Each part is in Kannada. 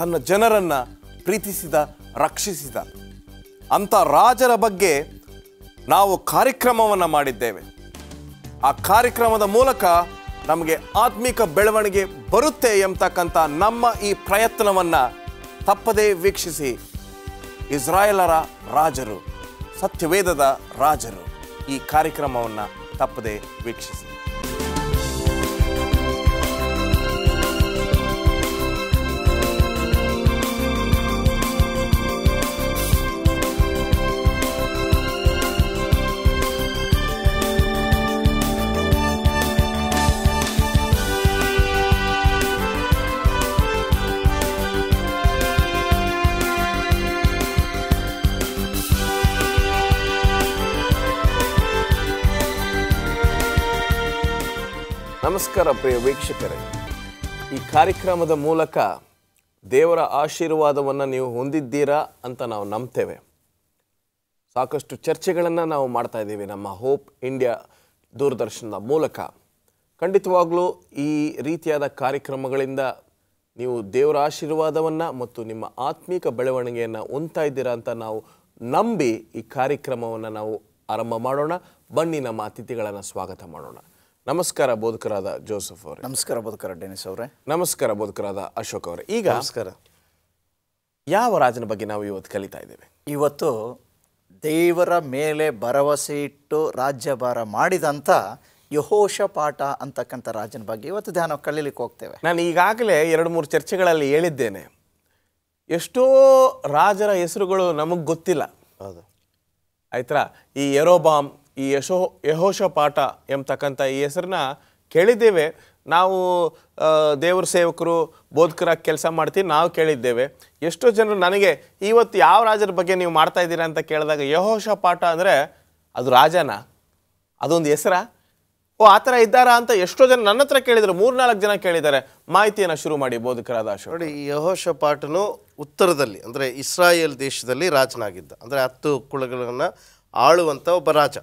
ತನ್ನ ಜನರನ್ನು ಪ್ರೀತಿಸಿದ ರಕ್ಷಿಸಿದ ಅಂಥ ರಾಜರ ಬಗ್ಗೆ ನಾವು ಕಾರ್ಯಕ್ರಮವನ್ನು ಮಾಡಿದ್ದೇವೆ ಆ ಕಾರ್ಯಕ್ರಮದ ಮೂಲಕ ನಮಗೆ ಆತ್ಮಿಕ ಬೆಳವಣಿಗೆ ಬರುತ್ತೆ ಎಂಬತಕ್ಕಂಥ ನಮ್ಮ ಈ ಪ್ರಯತ್ನವನ್ನು ತಪ್ಪದೇ ವೀಕ್ಷಿಸಿ ಇಸ್ರಾಯೇಲರ ರಾಜರು ಸತ್ಯವೇದದ ರಾಜರು ಈ ಕಾರ್ಯಕ್ರಮವನ್ನು ತಪ್ಪದೇ ವೀಕ್ಷಿಸಿ ನಮಸ್ಕಾರ ಪ್ರಿಯ ವೀಕ್ಷಕರೇ ಈ ಕಾರ್ಯಕ್ರಮದ ಮೂಲಕ ದೇವರ ಆಶೀರ್ವಾದವನ್ನು ನೀವು ಹೊಂದಿದ್ದೀರಾ ಅಂತ ನಾವು ನಂಬ್ತೇವೆ ಸಾಕಷ್ಟು ಚರ್ಚೆಗಳನ್ನು ನಾವು ಮಾಡ್ತಾ ಇದ್ದೀವಿ ನಮ್ಮ ಹೋಪ್ ಇಂಡಿಯಾ ದೂರದರ್ಶನದ ಮೂಲಕ ಖಂಡಿತವಾಗಲೂ ಈ ರೀತಿಯಾದ ಕಾರ್ಯಕ್ರಮಗಳಿಂದ ನೀವು ದೇವರ ಆಶೀರ್ವಾದವನ್ನು ಮತ್ತು ನಿಮ್ಮ ಆತ್ಮೀಕ ಬೆಳವಣಿಗೆಯನ್ನು ಹೊಂದ್ತಾ ಇದ್ದೀರಾ ಅಂತ ನಾವು ನಂಬಿ ಈ ಕಾರ್ಯಕ್ರಮವನ್ನು ನಾವು ಆರಂಭ ಮಾಡೋಣ ಬನ್ನಿ ನಮ್ಮ ಅತಿಥಿಗಳನ್ನು ಸ್ವಾಗತ ಮಾಡೋಣ ನಮಸ್ಕಾರ ಬೋಧಕರಾದ ಜೋಸಫ್ ಅವರೇ ನಮಸ್ಕಾರ ಬೋಧಕರ ಡೆನಿಸ್ ಅವರೇ ನಮಸ್ಕಾರ ಬೋಧಕರಾದ ಅಶೋಕ್ ಅವರೇ ಈಗ ನಮಸ್ಕಾರ ಯಾವ ರಾಜನ ಬಗ್ಗೆ ನಾವು ಇವತ್ತು ಕಲಿತಾ ಇದ್ದೇವೆ ಇವತ್ತು ದೇವರ ಮೇಲೆ ಭರವಸೆ ಇಟ್ಟು ರಾಜ್ಯಭಾರ ಮಾಡಿದಂಥ ಯಹೋಷ ಪಾಠ ಅಂತಕ್ಕಂಥ ರಾಜನ ಬಗ್ಗೆ ಇವತ್ತು ಧ್ಯಾನ ಕಲೀಲಿಕ್ಕೆ ಹೋಗ್ತೇವೆ ನಾನು ಈಗಾಗಲೇ ಎರಡು ಮೂರು ಚರ್ಚೆಗಳಲ್ಲಿ ಹೇಳಿದ್ದೇನೆ ಎಷ್ಟೋ ರಾಜರ ಹೆಸರುಗಳು ನಮಗೆ ಗೊತ್ತಿಲ್ಲ ಹೌದು ಆಯ್ತಾ ಈ ಎರೋಬಾಮ್ ಈ ಯಶೋ ಯಹೋಶ ಪಾಠ ಎಂಬತಕ್ಕಂಥ ಈ ಹೆಸರನ್ನ ಕೇಳಿದ್ದೇವೆ ನಾವು ದೇವ್ರ ಸೇವಕರು ಬೋಧಕರಾಗಿ ಕೆಲಸ ಮಾಡ್ತೀವಿ ನಾವು ಕೇಳಿದ್ದೇವೆ ಎಷ್ಟೋ ಜನರು ನನಗೆ ಇವತ್ತು ಯಾವ ರಾಜರ ಬಗ್ಗೆ ನೀವು ಮಾಡ್ತಾ ಇದ್ದೀರಾ ಅಂತ ಕೇಳಿದಾಗ ಯಹೋಶ ಪಾಠ ಅಂದರೆ ಅದು ರಾಜನ ಅದೊಂದು ಹೆಸರ ಓ ಆ ಥರ ಇದ್ದಾರಾ ಅಂತ ಎಷ್ಟೋ ಜನ ನನ್ನ ಹತ್ರ ಕೇಳಿದರು ಮೂರ್ನಾಲ್ಕು ಜನ ಕೇಳಿದ್ದಾರೆ ಮಾಹಿತಿಯನ್ನು ಶುರು ಮಾಡಿ ಬೋಧಕರಾದ ನೋಡಿ ಯಹೋಶ ಪಾಠನು ಉತ್ತರದಲ್ಲಿ ಅಂದರೆ ಇಸ್ರಾಯೇಲ್ ದೇಶದಲ್ಲಿ ರಾಜನಾಗಿದ್ದ ಅಂದರೆ ಹತ್ತು ಕುಳಗಳನ್ನು ಆಳುವಂಥ ಒಬ್ಬ ರಾಜ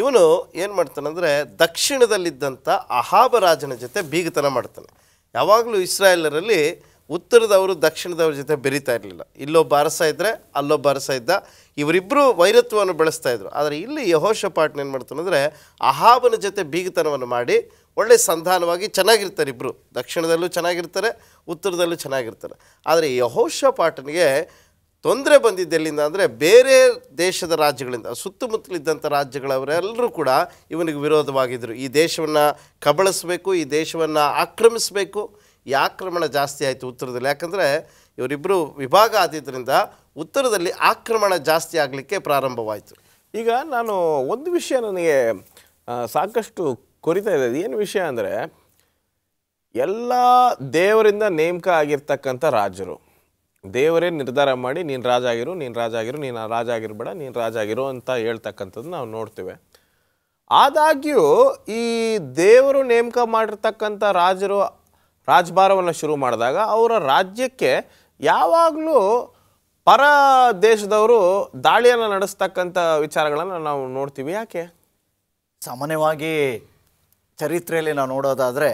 ಇವನು ಏನು ಮಾಡ್ತಾನಂದರೆ ದಕ್ಷಿಣದಲ್ಲಿದ್ದಂಥ ಅಹಾಬ ರಾಜನ ಜೊತೆ ಬೀಗತನ ಮಾಡ್ತಾನೆ ಯಾವಾಗಲೂ ಇಸ್ರಾಯೇಲರಲ್ಲಿ ಉತ್ತರದವರು ದಕ್ಷಿಣದವ್ರ ಜೊತೆ ಬೆರೀತಾ ಇರಲಿಲ್ಲ ಇಲ್ಲೋ ಬಾರಸ ಇದ್ದರೆ ಅಲ್ಲೋ ಬಾರಸ ಇದ್ದ ಇವರಿಬ್ಬರು ವೈರತ್ವವನ್ನು ಬೆಳೆಸ್ತಾ ಇದ್ರು ಆದರೆ ಇಲ್ಲಿ ಯಹೋಶ ಪಾಟ್ನ ಏನು ಮಾಡ್ತಾನಂದರೆ ಅಹಾಬನ ಜೊತೆ ಬೀಗತನವನ್ನು ಮಾಡಿ ಒಳ್ಳೆ ಸಂಧಾನವಾಗಿ ಚೆನ್ನಾಗಿರ್ತಾರೆ ಇಬ್ಬರು ದಕ್ಷಿಣದಲ್ಲೂ ಚೆನ್ನಾಗಿರ್ತಾರೆ ಉತ್ತರದಲ್ಲೂ ಚೆನ್ನಾಗಿರ್ತಾರೆ ಆದರೆ ಯಹೋಶ ಪಾಟನಿಗೆ ತೊಂದರೆ ಬಂದಿದ್ದೆಲ್ಲಿಂದ ಅಂದರೆ ಬೇರೆ ದೇಶದ ರಾಜ್ಯಗಳಿಂದ ಸುತ್ತಮುತ್ತಲಿದ್ದಂಥ ರಾಜ್ಯಗಳವರೆಲ್ಲರೂ ಕೂಡ ಇವನಿಗೆ ವಿರೋಧವಾಗಿದ್ದರು ಈ ದೇಶವನ್ನು ಕಬಳಿಸಬೇಕು ಈ ದೇಶವನ್ನು ಆಕ್ರಮಿಸಬೇಕು ಈ ಆಕ್ರಮಣ ಜಾಸ್ತಿ ಆಯಿತು ಉತ್ತರದಲ್ಲಿ ಯಾಕಂದರೆ ಇವರಿಬ್ಬರು ವಿಭಾಗ ಆದಿದ್ದರಿಂದ ಉತ್ತರದಲ್ಲಿ ಆಕ್ರಮಣ ಜಾಸ್ತಿ ಆಗಲಿಕ್ಕೆ ಪ್ರಾರಂಭವಾಯಿತು ಈಗ ನಾನು ಒಂದು ವಿಷಯ ನನಗೆ ಸಾಕಷ್ಟು ಕೊರಿತಾ ಇದೆ ಏನು ವಿಷಯ ಅಂದರೆ ಎಲ್ಲ ದೇವರಿಂದ ನೇಮಕ ಆಗಿರ್ತಕ್ಕಂಥ ರಾಜರು ದೇವರೇ ನಿರ್ಧಾರ ಮಾಡಿ ನೀನು ರಾಜ ಆಗಿರು ನೀನು ರಾಜ ಆಗಿರು ನೀನು ರಾಜ ಆಗಿರಬೇಡ ನೀನು ರಾಜ ಆಗಿರು ಅಂತ ಹೇಳ್ತಕ್ಕಂಥದ್ದು ನಾವು ನೋಡ್ತೇವೆ ಆದಾಗ್ಯೂ ಈ ದೇವರು ನೇಮಕ ಮಾಡಿರ್ತಕ್ಕಂಥ ರಾಜರು ರಾಜಭಾರವನ್ನು ಶುರು ಮಾಡಿದಾಗ ಅವರ ರಾಜ್ಯಕ್ಕೆ ಯಾವಾಗಲೂ ಪರ ದೇಶದವರು ದಾಳಿಯನ್ನು ನಡೆಸ್ತಕ್ಕಂಥ ವಿಚಾರಗಳನ್ನು ನಾವು ನೋಡ್ತೀವಿ ಯಾಕೆ ಸಾಮಾನ್ಯವಾಗಿ ಚರಿತ್ರೆಯಲ್ಲಿ ನಾವು ನೋಡೋದಾದರೆ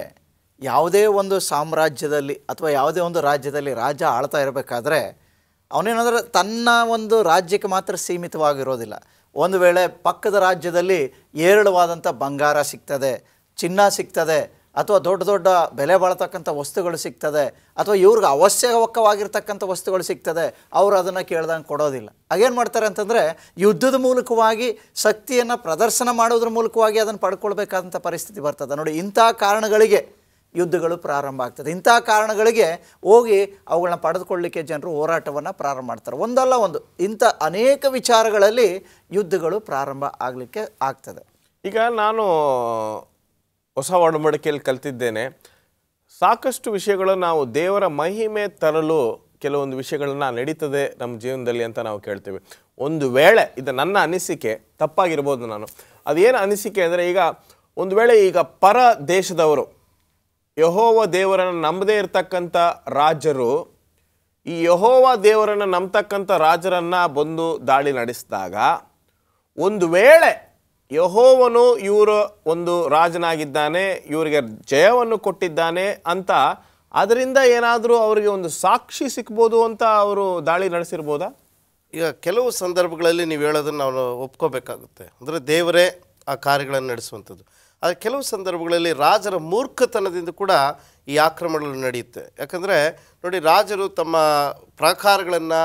ಯಾವುದೇ ಒಂದು ಸಾಮ್ರಾಜ್ಯದಲ್ಲಿ ಅಥವಾ ಯಾವುದೇ ಒಂದು ರಾಜ್ಯದಲ್ಲಿ ರಾಜ ಆಳ್ತಾ ಇರಬೇಕಾದ್ರೆ ಅವನೇನಂದ್ರೆ ತನ್ನ ಒಂದು ರಾಜ್ಯಕ್ಕೆ ಮಾತ್ರ ಸೀಮಿತವಾಗಿರೋದಿಲ್ಲ ಒಂದು ವೇಳೆ ಪಕ್ಕದ ರಾಜ್ಯದಲ್ಲಿ ಏರಳವಾದಂಥ ಬಂಗಾರ ಸಿಗ್ತದೆ ಚಿನ್ನ ಸಿಗ್ತದೆ ಅಥವಾ ದೊಡ್ಡ ದೊಡ್ಡ ಬೆಲೆ ಬಾಳತಕ್ಕಂಥ ವಸ್ತುಗಳು ಸಿಗ್ತದೆ ಅಥವಾ ಇವ್ರಿಗೆ ಅವಶ್ಯಕವಾಗಿರ್ತಕ್ಕಂಥ ವಸ್ತುಗಳು ಸಿಗ್ತದೆ ಅವರು ಅದನ್ನು ಕೇಳ್ದಂಗೆ ಕೊಡೋದಿಲ್ಲ ಹಾಗೇನು ಮಾಡ್ತಾರೆ ಅಂತಂದರೆ ಯುದ್ಧದ ಮೂಲಕವಾಗಿ ಶಕ್ತಿಯನ್ನು ಪ್ರದರ್ಶನ ಮಾಡೋದ್ರ ಮೂಲಕವಾಗಿ ಅದನ್ನು ಪಡ್ಕೊಳ್ಬೇಕಾದಂಥ ಪರಿಸ್ಥಿತಿ ಬರ್ತದೆ ನೋಡಿ ಇಂಥ ಕಾರಣಗಳಿಗೆ ಯುದ್ಧಗಳು ಪ್ರಾರಂಭ ಆಗ್ತದೆ ಇಂಥ ಕಾರಣಗಳಿಗೆ ಹೋಗಿ ಅವುಗಳನ್ನ ಪಡೆದುಕೊಳ್ಳಲಿಕ್ಕೆ ಜನರು ಹೋರಾಟವನ್ನು ಪ್ರಾರಂಭ ಮಾಡ್ತಾರೆ ಒಂದಲ್ಲ ಒಂದು ಇಂಥ ಅನೇಕ ವಿಚಾರಗಳಲ್ಲಿ ಯುದ್ಧಗಳು ಪ್ರಾರಂಭ ಆಗಲಿಕ್ಕೆ ಆಗ್ತದೆ ಈಗ ನಾನು ಹೊಸ ಒಡಂಬಡಿಕೆಯಲ್ಲಿ ಕಲ್ತಿದ್ದೇನೆ ಸಾಕಷ್ಟು ವಿಷಯಗಳು ನಾವು ದೇವರ ಮಹಿಮೆ ತರಲು ಕೆಲವೊಂದು ವಿಷಯಗಳನ್ನ ನಡೀತದೆ ನಮ್ಮ ಜೀವನದಲ್ಲಿ ಅಂತ ನಾವು ಕೇಳ್ತೀವಿ ಒಂದು ವೇಳೆ ಇದು ನನ್ನ ಅನಿಸಿಕೆ ತಪ್ಪಾಗಿರ್ಬೋದು ನಾನು ಅದೇನು ಅನಿಸಿಕೆ ಅಂದರೆ ಈಗ ಒಂದು ವೇಳೆ ಈಗ ಪರ ದೇಶದವರು ಯಹೋವ ದೇವರನ್ನು ನಂಬದೇ ಇರತಕ್ಕಂಥ ರಾಜರು ಈ ಯಹೋವ ದೇವರನ್ನು ನಂಬತಕ್ಕಂಥ ರಾಜರನ್ನು ಬಂದು ದಾಳಿ ನಡೆಸಿದಾಗ ಒಂದು ವೇಳೆ ಯಹೋವನು ಇವರು ಒಂದು ರಾಜನಾಗಿದ್ದಾನೆ ಇವರಿಗೆ ಜಯವನ್ನು ಕೊಟ್ಟಿದ್ದಾನೆ ಅಂತ ಅದರಿಂದ ಏನಾದರೂ ಅವರಿಗೆ ಒಂದು ಸಾಕ್ಷಿ ಸಿಕ್ಬೋದು ಅಂತ ಅವರು ದಾಳಿ ನಡೆಸಿರ್ಬೋದಾ ಈಗ ಕೆಲವು ಸಂದರ್ಭಗಳಲ್ಲಿ ನೀವು ಹೇಳೋದನ್ನು ನಾವು ಒಪ್ಕೋಬೇಕಾಗುತ್ತೆ ಅಂದರೆ ದೇವರೇ ಆ ಕಾರ್ಯಗಳನ್ನು ನಡೆಸುವಂಥದ್ದು ಆದರೆ ಕೆಲವು ಸಂದರ್ಭಗಳಲ್ಲಿ ರಾಜರ ಮೂರ್ಖತನದಿಂದ ಕೂಡ ಈ ಆಕ್ರಮಣಗಳು ನಡೆಯುತ್ತೆ ಯಾಕಂದರೆ ನೋಡಿ ರಾಜರು ತಮ್ಮ ಪ್ರಾಕಾರಗಳನ್ನು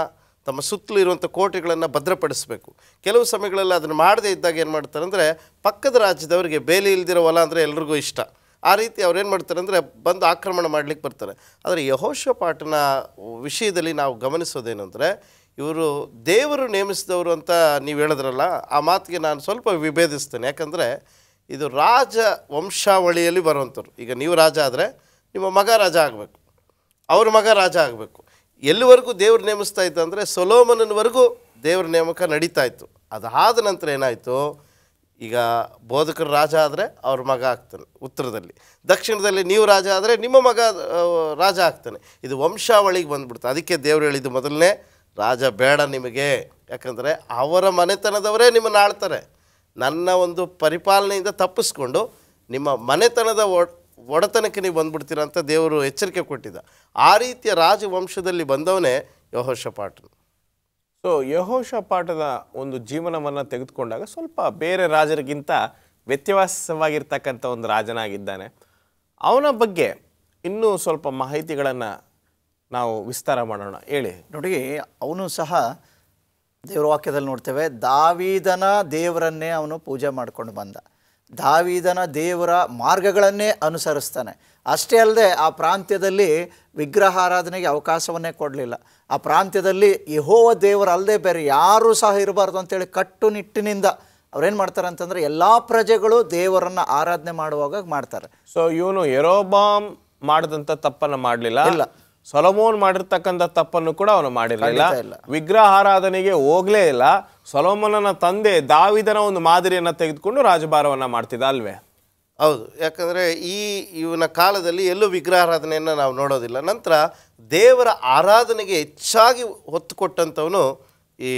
ತಮ್ಮ ಸುತ್ತಲೂ ಇರುವಂಥ ಕೋಟೆಗಳನ್ನು ಭದ್ರಪಡಿಸಬೇಕು ಕೆಲವು ಸಮಯಗಳಲ್ಲಿ ಅದನ್ನು ಮಾಡದೇ ಇದ್ದಾಗ ಏನು ಮಾಡ್ತಾರೆ ಅಂದರೆ ಪಕ್ಕದ ರಾಜ್ಯದವರಿಗೆ ಬೇಲಿ ಇಲ್ದಿರೋ ಹೊಲ ಅಂದರೆ ಎಲ್ರಿಗೂ ಇಷ್ಟ ಆ ರೀತಿ ಏನು ಮಾಡ್ತಾರೆ ಅಂದರೆ ಬಂದು ಆಕ್ರಮಣ ಮಾಡಲಿಕ್ಕೆ ಬರ್ತಾರೆ ಆದರೆ ಪಾಠನ ವಿಷಯದಲ್ಲಿ ನಾವು ಗಮನಿಸೋದೇನು ಅಂದರೆ ಇವರು ದೇವರು ನೇಮಿಸಿದವರು ಅಂತ ನೀವು ಹೇಳಿದ್ರಲ್ಲ ಆ ಮಾತಿಗೆ ನಾನು ಸ್ವಲ್ಪ ವಿಭೇದಿಸ್ತೇನೆ ಯಾಕಂದರೆ ಇದು ರಾಜ ವಂಶಾವಳಿಯಲ್ಲಿ ಬರುವಂಥವ್ರು ಈಗ ನೀವು ರಾಜ ಆದರೆ ನಿಮ್ಮ ಮಗ ರಾಜ ಆಗಬೇಕು ಅವ್ರ ಮಗ ರಾಜ ಆಗಬೇಕು ಎಲ್ಲಿವರೆಗೂ ದೇವ್ರು ನೇಮಿಸ್ತಾ ಇತ್ತು ಅಂದರೆ ಸೊಲೋಮನವರೆಗೂ ದೇವ್ರ ನೇಮಕ ನಡೀತಾ ಇತ್ತು ಅದಾದ ನಂತರ ಏನಾಯಿತು ಈಗ ಬೋಧಕರು ರಾಜ ಆದರೆ ಅವ್ರ ಮಗ ಆಗ್ತಾನೆ ಉತ್ತರದಲ್ಲಿ ದಕ್ಷಿಣದಲ್ಲಿ ನೀವು ರಾಜ ಆದರೆ ನಿಮ್ಮ ಮಗ ರಾಜ ಆಗ್ತಾನೆ ಇದು ವಂಶಾವಳಿಗೆ ಬಂದುಬಿಡ್ತು ಅದಕ್ಕೆ ದೇವ್ರು ಹೇಳಿದ್ದು ಮೊದಲನೇ ರಾಜ ಬೇಡ ನಿಮಗೆ ಯಾಕಂದರೆ ಅವರ ಮನೆತನದವರೇ ನಿಮ್ಮನ್ನು ಆಳ್ತಾರೆ ನನ್ನ ಒಂದು ಪರಿಪಾಲನೆಯಿಂದ ತಪ್ಪಿಸ್ಕೊಂಡು ನಿಮ್ಮ ಮನೆತನದ ಒಡೆತನಕ್ಕೆ ನೀವು ಬಂದ್ಬಿಡ್ತೀರ ಅಂತ ದೇವರು ಎಚ್ಚರಿಕೆ ಕೊಟ್ಟಿದ್ದ ಆ ರೀತಿಯ ರಾಜವಂಶದಲ್ಲಿ ಬಂದವನೇ ಯಹೋಶಪಾಠನು ಸೊ ಪಾಠದ ಒಂದು ಜೀವನವನ್ನು ತೆಗೆದುಕೊಂಡಾಗ ಸ್ವಲ್ಪ ಬೇರೆ ರಾಜರಿಗಿಂತ ವ್ಯತ್ಯಾಸವಾಗಿರ್ತಕ್ಕಂಥ ಒಂದು ರಾಜನಾಗಿದ್ದಾನೆ ಅವನ ಬಗ್ಗೆ ಇನ್ನೂ ಸ್ವಲ್ಪ ಮಾಹಿತಿಗಳನ್ನು ನಾವು ವಿಸ್ತಾರ ಮಾಡೋಣ ಹೇಳಿ ನೋಡಿ ಅವನು ಸಹ ದೇವ್ರ ವಾಕ್ಯದಲ್ಲಿ ನೋಡ್ತೇವೆ ದಾವಿದನ ದೇವರನ್ನೇ ಅವನು ಪೂಜೆ ಮಾಡ್ಕೊಂಡು ಬಂದ ದಾವಿದನ ದೇವರ ಮಾರ್ಗಗಳನ್ನೇ ಅನುಸರಿಸ್ತಾನೆ ಅಷ್ಟೇ ಅಲ್ಲದೆ ಆ ಪ್ರಾಂತ್ಯದಲ್ಲಿ ವಿಗ್ರಹ ಆರಾಧನೆಗೆ ಅವಕಾಶವನ್ನೇ ಕೊಡಲಿಲ್ಲ ಆ ಪ್ರಾಂತ್ಯದಲ್ಲಿ ಯಹೋವ ಅಲ್ಲದೆ ಬೇರೆ ಯಾರೂ ಸಹ ಇರಬಾರ್ದು ಅಂತೇಳಿ ಕಟ್ಟುನಿಟ್ಟಿನಿಂದ ಅವ್ರೇನು ಮಾಡ್ತಾರೆ ಅಂತಂದರೆ ಎಲ್ಲ ಪ್ರಜೆಗಳು ದೇವರನ್ನು ಆರಾಧನೆ ಮಾಡುವಾಗ ಮಾಡ್ತಾರೆ ಸೊ ಇವನು ಎರೋಬಾಮ್ ಮಾಡಿದಂಥ ತಪ್ಪನ್ನು ಮಾಡಲಿಲ್ಲ ಇಲ್ಲ ಸೊಲಮೋನ್ ಮಾಡಿರ್ತಕ್ಕಂಥ ತಪ್ಪನ್ನು ಕೂಡ ಅವನು ಮಾಡಿರಲಿಲ್ಲ ವಿಗ್ರಹಾರಾಧನೆಗೆ ಹೋಗ್ಲೇ ಇಲ್ಲ ಸೊಲೋಮೋನನ ತಂದೆ ದಾವಿದನ ಒಂದು ಮಾದರಿಯನ್ನು ತೆಗೆದುಕೊಂಡು ರಾಜಭಾರವನ್ನು ಮಾಡ್ತಿದ್ದ ಅಲ್ವೇ ಹೌದು ಯಾಕಂದರೆ ಈ ಇವನ ಕಾಲದಲ್ಲಿ ಎಲ್ಲೂ ವಿಗ್ರಹಾರಾಧನೆಯನ್ನು ನಾವು ನೋಡೋದಿಲ್ಲ ನಂತರ ದೇವರ ಆರಾಧನೆಗೆ ಹೆಚ್ಚಾಗಿ ಹೊತ್ತು ಕೊಟ್ಟಂಥವನು ಈ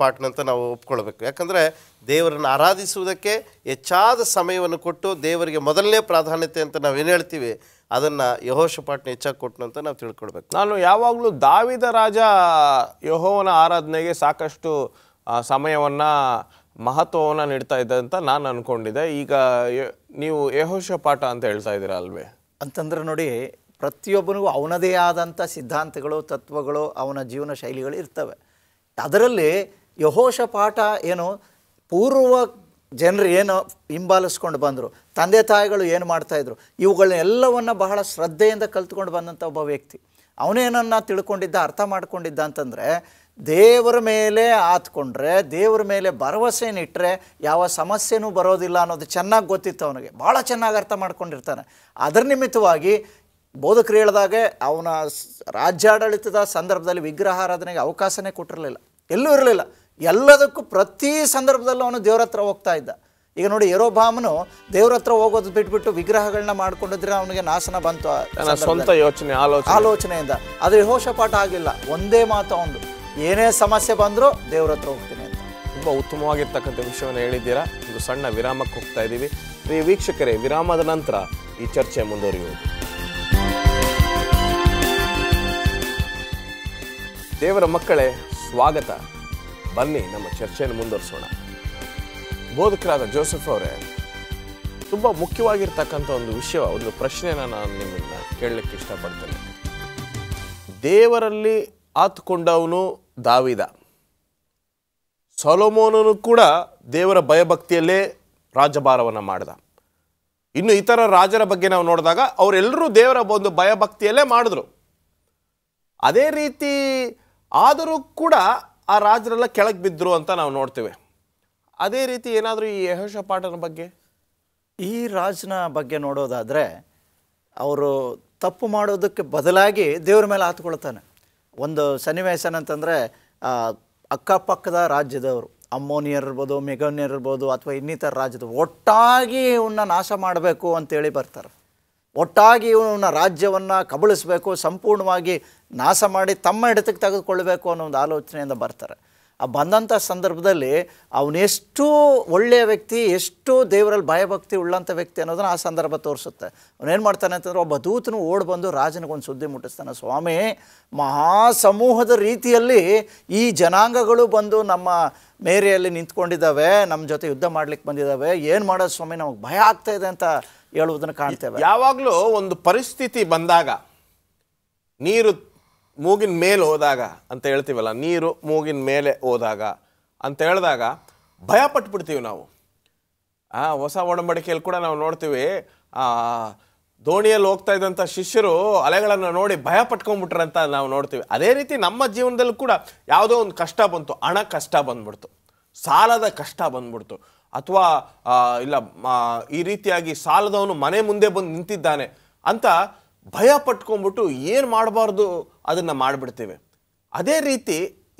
ಪಾಟ್ನ ಅಂತ ನಾವು ಒಪ್ಕೊಳ್ಬೇಕು ಯಾಕಂದರೆ ದೇವರನ್ನು ಆರಾಧಿಸುವುದಕ್ಕೆ ಹೆಚ್ಚಾದ ಸಮಯವನ್ನು ಕೊಟ್ಟು ದೇವರಿಗೆ ಮೊದಲನೇ ಪ್ರಾಧಾನ್ಯತೆ ಅಂತ ನಾವೇನು ಹೇಳ್ತೀವಿ ಅದನ್ನು ಯಹೋಶಪಾಟ್ನ ಹೆಚ್ಚಾಗಿ ಕೊಟ್ಟನು ಅಂತ ನಾವು ತಿಳ್ಕೊಳ್ಬೇಕು ನಾನು ಯಾವಾಗಲೂ ದಾವಿದ ರಾಜ ಯಹೋವನ ಆರಾಧನೆಗೆ ಸಾಕಷ್ಟು ಸಮಯವನ್ನು ಮಹತ್ವವನ್ನು ನೀಡ್ತಾ ಇದ್ದ ಅಂತ ನಾನು ಅಂದ್ಕೊಂಡಿದ್ದೆ ಈಗ ನೀವು ಯಹೋಶ ಪಾಠ ಅಂತ ಹೇಳ್ತಾ ಇದ್ದೀರಾ ಅಲ್ವೇ ಅಂತಂದ್ರೆ ನೋಡಿ ಪ್ರತಿಯೊಬ್ಬನಿಗೂ ಅವನದೇ ಆದಂಥ ಸಿದ್ಧಾಂತಗಳು ತತ್ವಗಳು ಅವನ ಜೀವನ ಶೈಲಿಗಳು ಇರ್ತವೆ ಅದರಲ್ಲಿ ಯಹೋಶ ಪಾಠ ಏನು ಪೂರ್ವ ಜನರು ಏನು ಹಿಂಬಾಲಿಸ್ಕೊಂಡು ಬಂದರು ತಂದೆ ತಾಯಿಗಳು ಏನು ಮಾಡ್ತಾಯಿದ್ರು ಇವುಗಳನ್ನೆಲ್ಲವನ್ನು ಬಹಳ ಶ್ರದ್ಧೆಯಿಂದ ಕಲ್ತ್ಕೊಂಡು ಬಂದಂಥ ಒಬ್ಬ ವ್ಯಕ್ತಿ ಅವನೇನನ್ನು ತಿಳ್ಕೊಂಡಿದ್ದ ಅರ್ಥ ಮಾಡ್ಕೊಂಡಿದ್ದ ಅಂತಂದರೆ ದೇವರ ಮೇಲೆ ಆತ್ಕೊಂಡ್ರೆ ದೇವರ ಮೇಲೆ ಭರವಸೆನಿಟ್ಟರೆ ಯಾವ ಸಮಸ್ಯೆನೂ ಬರೋದಿಲ್ಲ ಅನ್ನೋದು ಚೆನ್ನಾಗಿ ಗೊತ್ತಿತ್ತು ಅವನಿಗೆ ಭಾಳ ಚೆನ್ನಾಗಿ ಅರ್ಥ ಮಾಡ್ಕೊಂಡಿರ್ತಾನೆ ಅದರ ನಿಮಿತ್ತವಾಗಿ ಬೋಧಕರು ಹೇಳಿದಾಗೆ ಅವನ ರಾಜ್ಯಾಡಳಿತದ ಸಂದರ್ಭದಲ್ಲಿ ವಿಗ್ರಹಾರಾಧನೆಗೆ ಅವಕಾಶನೇ ಕೊಟ್ಟಿರಲಿಲ್ಲ ಎಲ್ಲೂ ಇರಲಿಲ್ಲ ಎಲ್ಲದಕ್ಕೂ ಪ್ರತಿ ಸಂದರ್ಭದಲ್ಲೂ ಅವನು ದೇವ್ರ ಹತ್ರ ಹೋಗ್ತಾ ಇದ್ದ ಈಗ ನೋಡಿ ಬಾಮನು ದೇವ್ರ ಹತ್ರ ಹೋಗೋದು ಬಿಟ್ಬಿಟ್ಟು ವಿಗ್ರಹಗಳನ್ನ ಮಾಡ್ಕೊಂಡಿದ್ರೆ ಅವನಿಗೆ ನಾಶನ ಬಂತು ಸ್ವಂತ ಯೋಚನೆ ಆಲೋಚನೆಯಿಂದ ಆದರೆ ಪಾಠ ಆಗಿಲ್ಲ ಒಂದೇ ಮಾತು ಅವನು ಏನೇ ಸಮಸ್ಯೆ ಬಂದರೂ ದೇವ್ರ ಹತ್ರ ಹೋಗ್ತೀನಿ ಅಂತ ತುಂಬ ಉತ್ತಮವಾಗಿರ್ತಕ್ಕಂಥ ವಿಷಯವನ್ನು ಹೇಳಿದ್ದೀರಾ ಇದು ಸಣ್ಣ ವಿರಾಮಕ್ಕೆ ಹೋಗ್ತಾ ಇದ್ದೀವಿ ಪ್ರಿಯ ವೀಕ್ಷಕರೇ ವಿರಾಮದ ನಂತರ ಈ ಚರ್ಚೆ ಮುಂದುವರಿಯುವುದು ದೇವರ ಮಕ್ಕಳೇ ಸ್ವಾಗತ ಬನ್ನಿ ನಮ್ಮ ಚರ್ಚೆಯನ್ನು ಮುಂದುವರಿಸೋಣ ಬೋಧಕರಾದ ಜೋಸೆಫ್ ಅವರೇ ತುಂಬ ಮುಖ್ಯವಾಗಿರ್ತಕ್ಕಂಥ ಒಂದು ವಿಷಯ ಒಂದು ಪ್ರಶ್ನೆಯನ್ನು ನಾನು ನಿಮ್ಮನ್ನು ಕೇಳಲಿಕ್ಕೆ ಇಷ್ಟಪಡ್ತೇನೆ ದೇವರಲ್ಲಿ ಆತುಕೊಂಡವನು ದಾವಿದ ಸೊಲೋಮೋನನು ಕೂಡ ದೇವರ ಭಯಭಕ್ತಿಯಲ್ಲೇ ರಾಜಭಾರವನ್ನು ಮಾಡಿದ ಇನ್ನು ಇತರ ರಾಜರ ಬಗ್ಗೆ ನಾವು ನೋಡಿದಾಗ ಅವರೆಲ್ಲರೂ ದೇವರ ಒಂದು ಭಯಭಕ್ತಿಯಲ್ಲೇ ಮಾಡಿದ್ರು ಅದೇ ರೀತಿ ಆದರೂ ಕೂಡ ಆ ರಾಜರೆಲ್ಲ ಕೆಳಗೆ ಬಿದ್ದರು ಅಂತ ನಾವು ನೋಡ್ತೇವೆ ಅದೇ ರೀತಿ ಏನಾದರೂ ಈ ಪಾಠನ ಬಗ್ಗೆ ಈ ರಾಜನ ಬಗ್ಗೆ ನೋಡೋದಾದರೆ ಅವರು ತಪ್ಪು ಮಾಡೋದಕ್ಕೆ ಬದಲಾಗಿ ದೇವ್ರ ಮೇಲೆ ಹಾತ್ಕೊಳ್ತಾನೆ ಒಂದು ಸನ್ನಿವೇಶ ಅಂತಂದರೆ ಅಕ್ಕಪಕ್ಕದ ರಾಜ್ಯದವರು ಅಮ್ಮೋನಿಯರ್ ಇರ್ಬೋದು ಮೆಗೋನಿಯರ್ ಇರ್ಬೋದು ಅಥವಾ ಇನ್ನಿತರ ರಾಜ್ಯದ ಒಟ್ಟಾಗಿ ಇವನ್ನ ನಾಶ ಮಾಡಬೇಕು ಅಂತೇಳಿ ಬರ್ತಾರೆ ಒಟ್ಟಾಗಿ ಇವನ ರಾಜ್ಯವನ್ನು ಕಬಳಿಸಬೇಕು ಸಂಪೂರ್ಣವಾಗಿ ನಾಶ ಮಾಡಿ ತಮ್ಮ ಹಿಡಿತಕ್ಕೆ ತೆಗೆದುಕೊಳ್ಬೇಕು ಅನ್ನೋ ಒಂದು ಆಲೋಚನೆಯಿಂದ ಬರ್ತಾರೆ ಆ ಬಂದಂಥ ಸಂದರ್ಭದಲ್ಲಿ ಅವನೆಷ್ಟು ಒಳ್ಳೆಯ ವ್ಯಕ್ತಿ ಎಷ್ಟು ದೇವರಲ್ಲಿ ಭಯಭಕ್ತಿ ಉಳ್ಳಂಥ ವ್ಯಕ್ತಿ ಅನ್ನೋದನ್ನು ಆ ಸಂದರ್ಭ ತೋರಿಸುತ್ತೆ ಅವನೇನು ಮಾಡ್ತಾನೆ ಅಂತಂದ್ರೆ ಒಬ್ಬ ದೂತನು ಓಡ್ ಬಂದು ರಾಜನಿಗೊಂದು ಸುದ್ದಿ ಮುಟ್ಟಿಸ್ತಾನೆ ಸ್ವಾಮಿ ಮಹಾಸಮೂಹದ ರೀತಿಯಲ್ಲಿ ಈ ಜನಾಂಗಗಳು ಬಂದು ನಮ್ಮ ಮೇರೆಯಲ್ಲಿ ನಿಂತ್ಕೊಂಡಿದ್ದಾವೆ ನಮ್ಮ ಜೊತೆ ಯುದ್ಧ ಮಾಡ್ಲಿಕ್ಕೆ ಬಂದಿದ್ದಾವೆ ಏನು ಮಾಡೋದು ಸ್ವಾಮಿ ನಮಗೆ ಭಯ ಆಗ್ತಾ ಇದೆ ಅಂತ ಹೇಳುವುದನ್ನು ಕಾಣ್ತೇವೆ ಯಾವಾಗಲೂ ಒಂದು ಪರಿಸ್ಥಿತಿ ಬಂದಾಗ ನೀರು ಮೂಗಿನ ಮೇಲೆ ಹೋದಾಗ ಅಂತ ಹೇಳ್ತೀವಲ್ಲ ನೀರು ಮೂಗಿನ ಮೇಲೆ ಹೋದಾಗ ಅಂತ ಹೇಳಿದಾಗ ಭಯ ಪಟ್ಬಿಡ್ತೀವಿ ನಾವು ಆ ಹೊಸ ಒಡಂಬಡಿಕೆಯಲ್ಲಿ ಕೂಡ ನಾವು ನೋಡ್ತೀವಿ ದೋಣಿಯಲ್ಲಿ ಹೋಗ್ತಾ ಇದ್ದಂಥ ಶಿಷ್ಯರು ಅಲೆಗಳನ್ನು ನೋಡಿ ಭಯ ಪಟ್ಕೊಂಡ್ಬಿಟ್ರಂತ ನಾವು ನೋಡ್ತೀವಿ ಅದೇ ರೀತಿ ನಮ್ಮ ಜೀವನದಲ್ಲೂ ಕೂಡ ಯಾವುದೋ ಒಂದು ಕಷ್ಟ ಬಂತು ಹಣ ಕಷ್ಟ ಬಂದ್ಬಿಡ್ತು ಸಾಲದ ಕಷ್ಟ ಬಂದ್ಬಿಡ್ತು ಅಥವಾ ಇಲ್ಲ ಈ ರೀತಿಯಾಗಿ ಸಾಲದವನು ಮನೆ ಮುಂದೆ ಬಂದು ನಿಂತಿದ್ದಾನೆ ಅಂತ ಭಯ ಪಟ್ಕೊಂಡ್ಬಿಟ್ಟು ಏನು ಮಾಡಬಾರ್ದು ಅದನ್ನು ಮಾಡಿಬಿಡ್ತೇವೆ ಅದೇ ರೀತಿ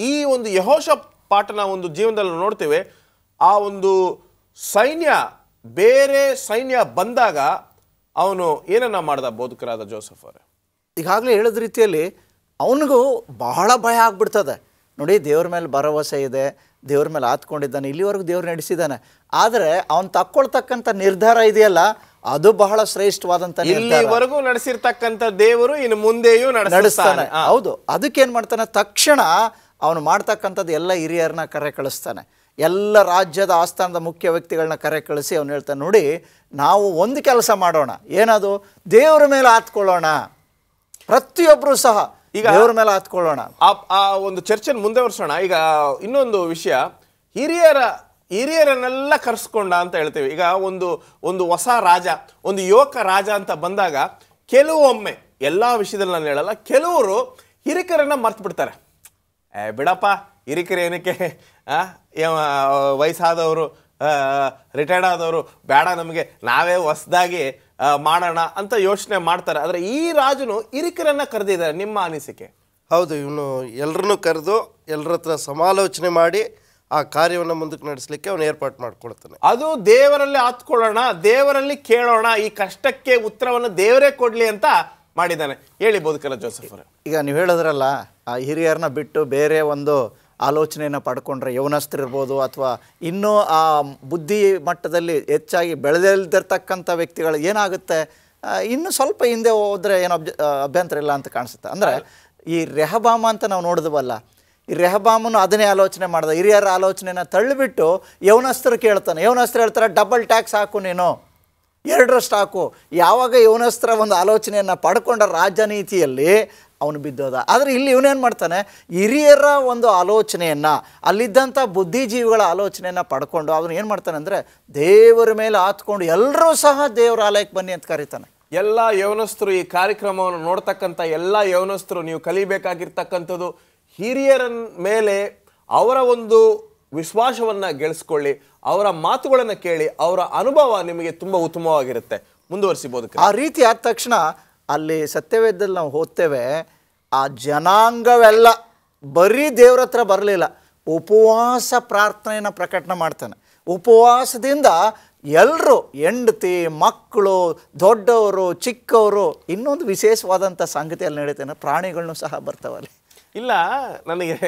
ಈ ಒಂದು ಯಹೋಶ ಪಾಠನ ಒಂದು ಜೀವನದಲ್ಲಿ ನೋಡ್ತೇವೆ ಆ ಒಂದು ಸೈನ್ಯ ಬೇರೆ ಸೈನ್ಯ ಬಂದಾಗ ಅವನು ಏನನ್ನ ಮಾಡ್ದ ಬೋಧಕರಾದ ಜೋಸಫ್ ಅವರೇ ಈಗಾಗಲೇ ಹೇಳಿದ ರೀತಿಯಲ್ಲಿ ಅವನಿಗೂ ಬಹಳ ಭಯ ಆಗ್ಬಿಡ್ತದೆ ನೋಡಿ ದೇವ್ರ ಮೇಲೆ ಭರವಸೆ ಇದೆ ದೇವ್ರ ಮೇಲೆ ಆತ್ಕೊಂಡಿದ್ದಾನೆ ಇಲ್ಲಿವರೆಗೂ ದೇವ್ರು ನಡೆಸಿದ್ದಾನೆ ಆದರೆ ಅವನು ತಕ್ಕೊಳ್ತಕ್ಕಂಥ ನಿರ್ಧಾರ ಇದೆಯಲ್ಲ ಅದು ಬಹಳ ಶ್ರೇಷ್ಠವಾದಂಥ ಇಲ್ಲಿವರೆಗೂ ನಡೆಸಿರ್ತಕ್ಕಂಥ ದೇವರು ಇನ್ನು ಮುಂದೆಯೂ ನಡೆಸ್ತಾನೆ ಹೌದು ಅದಕ್ಕೇನು ಮಾಡ್ತಾನೆ ತಕ್ಷಣ ಅವನು ಮಾಡ್ತಕ್ಕಂಥದ್ದು ಎಲ್ಲ ಹಿರಿಯರನ್ನ ಕರೆ ಕಳಿಸ್ತಾನೆ ಎಲ್ಲ ರಾಜ್ಯದ ಆಸ್ಥಾನದ ಮುಖ್ಯ ವ್ಯಕ್ತಿಗಳನ್ನ ಕರೆ ಕಳಿಸಿ ಅವನು ಹೇಳ್ತಾನೆ ನೋಡಿ ನಾವು ಒಂದು ಕೆಲಸ ಮಾಡೋಣ ಏನದು ದೇವರ ಮೇಲೆ ಆತ್ಕೊಳ್ಳೋಣ ಪ್ರತಿಯೊಬ್ಬರು ಸಹ ಈಗ ಅವ್ರ ಮೇಲೆ ಹತ್ಕೊಳ್ಳೋಣ ಆ ಒಂದು ಚರ್ಚೆ ಮುಂದೆ ಈಗ ಇನ್ನೊಂದು ವಿಷಯ ಹಿರಿಯರ ಹಿರಿಯರನ್ನೆಲ್ಲ ಕರೆಸ್ಕೊಂಡ ಅಂತ ಹೇಳ್ತೀವಿ ಈಗ ಒಂದು ಒಂದು ಹೊಸ ರಾಜ ಒಂದು ಯುವಕ ರಾಜ ಅಂತ ಬಂದಾಗ ಕೆಲವೊಮ್ಮೆ ಎಲ್ಲ ವಿಷಯದಲ್ಲಿ ನಾನು ಹೇಳಲ್ಲ ಕೆಲವರು ಹಿರಿಕರನ್ನ ಮರ್ತು ಬಿಡ್ತಾರೆ ಏ ಬಿಡಪ್ಪ ಹಿರಿಕರು ಏನಕ್ಕೆ ವಯಸ್ಸಾದವರು ರಿಟೈರ್ಡ್ ಆದವರು ಬೇಡ ನಮಗೆ ನಾವೇ ಹೊಸ್ದಾಗಿ ಮಾಡೋಣ ಅಂತ ಯೋಚನೆ ಮಾಡ್ತಾರೆ ಆದರೆ ಈ ರಾಜನು ಹಿರಿಕರನ್ನು ಕರೆದಿದ್ದಾರೆ ನಿಮ್ಮ ಅನಿಸಿಕೆ ಹೌದು ಇವನು ಎಲ್ಲರನ್ನು ಕರೆದು ಎಲ್ಲರ ಹತ್ರ ಸಮಾಲೋಚನೆ ಮಾಡಿ ಆ ಕಾರ್ಯವನ್ನು ಮುಂದಕ್ಕೆ ನಡೆಸಲಿಕ್ಕೆ ಅವನು ಏರ್ಪಾಟ್ ಮಾಡ್ಕೊಳ್ತಾನೆ ಅದು ದೇವರಲ್ಲಿ ಹಾತ್ಕೊಳ್ಳೋಣ ದೇವರಲ್ಲಿ ಕೇಳೋಣ ಈ ಕಷ್ಟಕ್ಕೆ ಉತ್ತರವನ್ನು ದೇವರೇ ಕೊಡಲಿ ಅಂತ ಮಾಡಿದ್ದಾನೆ ಹೇಳಿ ಬೋಧಕರ ಜೋಸಫ್ ಈಗ ನೀವು ಹೇಳಿದ್ರಲ್ಲ ಆ ಹಿರಿಯರನ್ನ ಬಿಟ್ಟು ಬೇರೆ ಒಂದು ಆಲೋಚನೆಯನ್ನು ಪಡ್ಕೊಂಡ್ರೆ ಯೌನಸ್ಥರಿರ್ಬೋದು ಅಥವಾ ಇನ್ನೂ ಆ ಬುದ್ಧಿ ಮಟ್ಟದಲ್ಲಿ ಹೆಚ್ಚಾಗಿ ಬೆಳೆದಿಲ್ದಿರ್ತಕ್ಕಂಥ ವ್ಯಕ್ತಿಗಳು ಏನಾಗುತ್ತೆ ಇನ್ನೂ ಸ್ವಲ್ಪ ಹಿಂದೆ ಹೋದರೆ ಏನು ಅಭ್ಯಂತರ ಇಲ್ಲ ಅಂತ ಕಾಣಿಸುತ್ತೆ ಅಂದರೆ ಈ ರೆಹಬಾಮ ಅಂತ ನಾವು ನೋಡಿದ್ವಲ್ಲ ಈ ರೆಹಬಾಮನು ಅದನ್ನೇ ಆಲೋಚನೆ ಮಾಡಿದೆ ಹಿರಿಯರ ಆಲೋಚನೆಯನ್ನು ತಳ್ಳಿಬಿಟ್ಟು ಯೌನಸ್ಥರು ಕೇಳ್ತಾನೆ ಯೌನಸ್ಥರು ಹೇಳ್ತಾರೆ ಡಬಲ್ ಟ್ಯಾಕ್ಸ್ ಹಾಕು ನೀನು ಎರಡರಷ್ಟು ಹಾಕು ಯಾವಾಗ ಯೌನಸ್ತ್ರ ಒಂದು ಆಲೋಚನೆಯನ್ನು ಪಡ್ಕೊಂಡ ರಾಜನೀತಿಯಲ್ಲಿ ಅವನು ಬಿದ್ದೋದ ಆದರೆ ಇಲ್ಲಿ ಇವನೇನು ಮಾಡ್ತಾನೆ ಹಿರಿಯರ ಒಂದು ಆಲೋಚನೆಯನ್ನು ಅಲ್ಲಿದ್ದಂಥ ಬುದ್ಧಿಜೀವಿಗಳ ಆಲೋಚನೆಯನ್ನು ಪಡ್ಕೊಂಡು ಅವನು ಏನು ಮಾಡ್ತಾನೆ ಅಂದರೆ ದೇವರ ಮೇಲೆ ಆತ್ಕೊಂಡು ಎಲ್ಲರೂ ಸಹ ದೇವರ ಆಲಯಕ್ಕೆ ಬನ್ನಿ ಅಂತ ಕರೀತಾನೆ ಎಲ್ಲ ಯೌನಸ್ಥರು ಈ ಕಾರ್ಯಕ್ರಮವನ್ನು ನೋಡ್ತಕ್ಕಂಥ ಎಲ್ಲ ಯೌನಸ್ಥರು ನೀವು ಕಲಿಬೇಕಾಗಿರ್ತಕ್ಕಂಥದ್ದು ಹಿರಿಯರ ಮೇಲೆ ಅವರ ಒಂದು ವಿಶ್ವಾಸವನ್ನು ಗೆಳಿಸ್ಕೊಳ್ಳಿ ಅವರ ಮಾತುಗಳನ್ನು ಕೇಳಿ ಅವರ ಅನುಭವ ನಿಮಗೆ ತುಂಬ ಉತ್ತಮವಾಗಿರುತ್ತೆ ಮುಂದುವರಿಸಿಬೋದು ಆ ರೀತಿ ಆದ ತಕ್ಷಣ ಅಲ್ಲಿ ಸತ್ಯವೇದದಲ್ಲಿ ನಾವು ಓದ್ತೇವೆ ಆ ಜನಾಂಗವೆಲ್ಲ ಬರೀ ದೇವ್ರ ಹತ್ರ ಬರಲಿಲ್ಲ ಉಪವಾಸ ಪ್ರಾರ್ಥನೆಯನ್ನು ಪ್ರಕಟಣೆ ಮಾಡ್ತಾನೆ ಉಪವಾಸದಿಂದ ಎಲ್ಲರೂ ಹೆಂಡತಿ ಮಕ್ಕಳು ದೊಡ್ಡವರು ಚಿಕ್ಕವರು ಇನ್ನೊಂದು ವಿಶೇಷವಾದಂಥ ಸಂಗತಿಯಲ್ಲಿ ನಡೀತೇನೆ ಪ್ರಾಣಿಗಳನ್ನೂ ಸಹ ಬರ್ತಾವಲ್ಲಿ ಇಲ್ಲ ನನಗೆ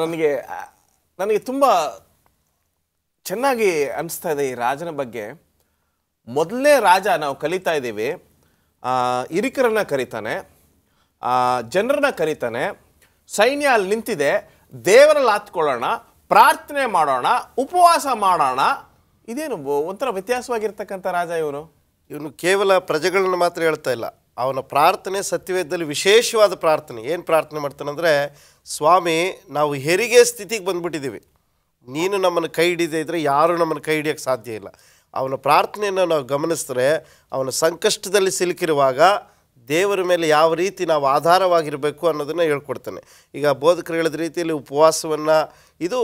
ನನಗೆ ನನಗೆ ತುಂಬ ಚೆನ್ನಾಗಿ ಅನಿಸ್ತಾ ಇದೆ ಈ ರಾಜನ ಬಗ್ಗೆ ಮೊದಲನೇ ರಾಜ ನಾವು ಕಲಿತಾ ಇದ್ದೀವಿ ಹಿರಿಕರನ್ನ ಕರೀತಾನೆ ಜನರನ್ನ ಕರೀತಾನೆ ಸೈನ್ಯ ಅಲ್ಲಿ ನಿಂತಿದೆ ದೇವರಲ್ಲಿ ಹತ್ಕೊಳ್ಳೋಣ ಪ್ರಾರ್ಥನೆ ಮಾಡೋಣ ಉಪವಾಸ ಮಾಡೋಣ ಇದೇನು ಒಂಥರ ವ್ಯತ್ಯಾಸವಾಗಿರ್ತಕ್ಕಂಥ ರಾಜ ಇವನು ಇವನು ಕೇವಲ ಪ್ರಜೆಗಳನ್ನು ಮಾತ್ರ ಹೇಳ್ತಾ ಇಲ್ಲ ಅವನ ಪ್ರಾರ್ಥನೆ ಸತ್ಯವೇದದಲ್ಲಿ ವಿಶೇಷವಾದ ಪ್ರಾರ್ಥನೆ ಏನು ಪ್ರಾರ್ಥನೆ ಮಾಡ್ತಾನಂದರೆ ಸ್ವಾಮಿ ನಾವು ಹೆರಿಗೆ ಸ್ಥಿತಿಗೆ ಬಂದುಬಿಟ್ಟಿದ್ದೀವಿ ನೀನು ನಮ್ಮನ್ನು ಕೈ ಹಿಡಿದೇ ಇದ್ದರೆ ಯಾರೂ ನಮ್ಮನ್ನು ಕೈ ಹಿಡಿಯೋಕ್ಕೆ ಸಾಧ್ಯ ಇಲ್ಲ ಅವನ ಪ್ರಾರ್ಥನೆಯನ್ನು ನಾವು ಗಮನಿಸಿದ್ರೆ ಅವನ ಸಂಕಷ್ಟದಲ್ಲಿ ಸಿಲುಕಿರುವಾಗ ದೇವರ ಮೇಲೆ ಯಾವ ರೀತಿ ನಾವು ಆಧಾರವಾಗಿರಬೇಕು ಅನ್ನೋದನ್ನು ಹೇಳ್ಕೊಡ್ತಾನೆ ಈಗ ಬೋಧಕರು ಹೇಳಿದ ರೀತಿಯಲ್ಲಿ ಉಪವಾಸವನ್ನು ಇದು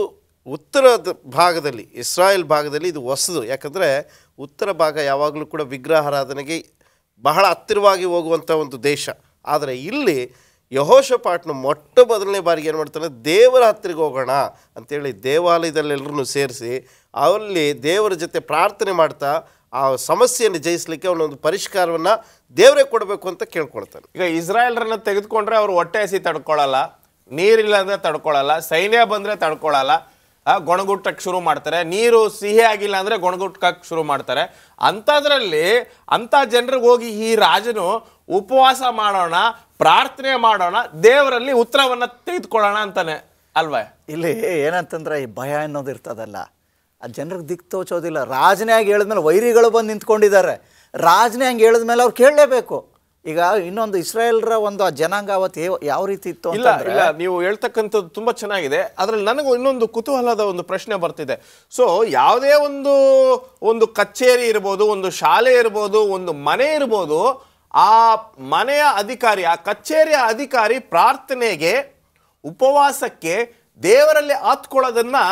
ಉತ್ತರದ ಭಾಗದಲ್ಲಿ ಇಸ್ರಾಯೇಲ್ ಭಾಗದಲ್ಲಿ ಇದು ಹೊಸದು ಯಾಕಂದರೆ ಉತ್ತರ ಭಾಗ ಯಾವಾಗಲೂ ಕೂಡ ವಿಗ್ರಹಾರಾಧನೆಗೆ ಬಹಳ ಹತ್ತಿರವಾಗಿ ಹೋಗುವಂಥ ಒಂದು ದೇಶ ಆದರೆ ಇಲ್ಲಿ ಯಹೋಶಪಾಟ್ನ ಮೊಟ್ಟ ಮೊದಲನೇ ಬಾರಿಗೆ ಏನು ಮಾಡ್ತಾನೆ ದೇವರ ಹತ್ತಿರಗೆ ಹೋಗೋಣ ಅಂಥೇಳಿ ದೇವಾಲಯದಲ್ಲೆಲ್ಲರೂ ಸೇರಿಸಿ ಅಲ್ಲಿ ದೇವರ ಜೊತೆ ಪ್ರಾರ್ಥನೆ ಮಾಡ್ತಾ ಆ ಸಮಸ್ಯೆಯನ್ನು ಜಯಿಸಲಿಕ್ಕೆ ಅವನೊಂದು ಪರಿಷ್ಕಾರವನ್ನು ದೇವರೇ ಕೊಡಬೇಕು ಅಂತ ಕೇಳ್ಕೊಳ್ತಾನೆ ಈಗ ಇಸ್ರಾಯೇಲ್ರನ್ನ ತೆಗೆದುಕೊಂಡ್ರೆ ಅವರು ಹೊಟ್ಟೆ ಹಸಿ ತಡ್ಕೊಳ್ಳಲ್ಲ ನೀರಿಲ್ಲ ತಡ್ಕೊಳ್ಳಲ್ಲ ಸೈನ್ಯ ಬಂದರೆ ತಡ್ಕೊಳ್ಳಲ್ಲ ಗೊಣಗುಟ್ಟಕ್ಕೆ ಶುರು ಮಾಡ್ತಾರೆ ನೀರು ಸಿಹಿ ಆಗಿಲ್ಲ ಅಂದರೆ ಗೊಣಗುಟ್ಟಕ್ಕೆ ಶುರು ಮಾಡ್ತಾರೆ ಅಂಥದ್ರಲ್ಲಿ ಅಂಥ ಜನರಿಗೆ ಹೋಗಿ ಈ ರಾಜನು ಉಪವಾಸ ಮಾಡೋಣ ಪ್ರಾರ್ಥನೆ ಮಾಡೋಣ ದೇವರಲ್ಲಿ ಉತ್ತರವನ್ನು ತೆಗೆದುಕೊಳ್ಳೋಣ ಅಂತಾನೆ ಅಲ್ವಾ ಇಲ್ಲಿ ಏನಂತಂದ್ರೆ ಈ ಭಯ ಅನ್ನೋದು ಇರ್ತದಲ್ಲ ಅದು ಜನರಿಗೆ ದಿಕ್ ತೋಚೋದಿಲ್ಲ ಆಗಿ ಹೇಳಿದ್ಮೇಲೆ ವೈರಿಗಳು ಬಂದು ನಿಂತ್ಕೊಂಡಿದ್ದಾರೆ ರಾಜನೇ ಹಂಗೆ ಹೇಳಿದ್ಮೇಲೆ ಅವ್ರು ಕೇಳಲೇಬೇಕು ಈಗ ಇನ್ನೊಂದು ಇಸ್ರಾಯೇಲ್ರ ಒಂದು ಆ ಜನಾಂಗ ಅವತ್ತು ಯಾವ ರೀತಿ ಇತ್ತು ಇಲ್ಲ ಇಲ್ಲ ನೀವು ಹೇಳ್ತಕ್ಕಂಥದ್ದು ತುಂಬ ಚೆನ್ನಾಗಿದೆ ಅದರಲ್ಲಿ ನನಗೂ ಇನ್ನೊಂದು ಕುತೂಹಲದ ಒಂದು ಪ್ರಶ್ನೆ ಬರ್ತಿದೆ ಸೊ ಯಾವುದೇ ಒಂದು ಒಂದು ಕಚೇರಿ ಇರ್ಬೋದು ಒಂದು ಶಾಲೆ ಇರ್ಬೋದು ಒಂದು ಮನೆ ಇರ್ಬೋದು ಆ ಮನೆಯ ಅಧಿಕಾರಿ ಆ ಕಚೇರಿಯ ಅಧಿಕಾರಿ ಪ್ರಾರ್ಥನೆಗೆ ಉಪವಾಸಕ್ಕೆ ದೇವರಲ್ಲಿ ಆತ್ಕೊಳ್ಳೋದನ್ನು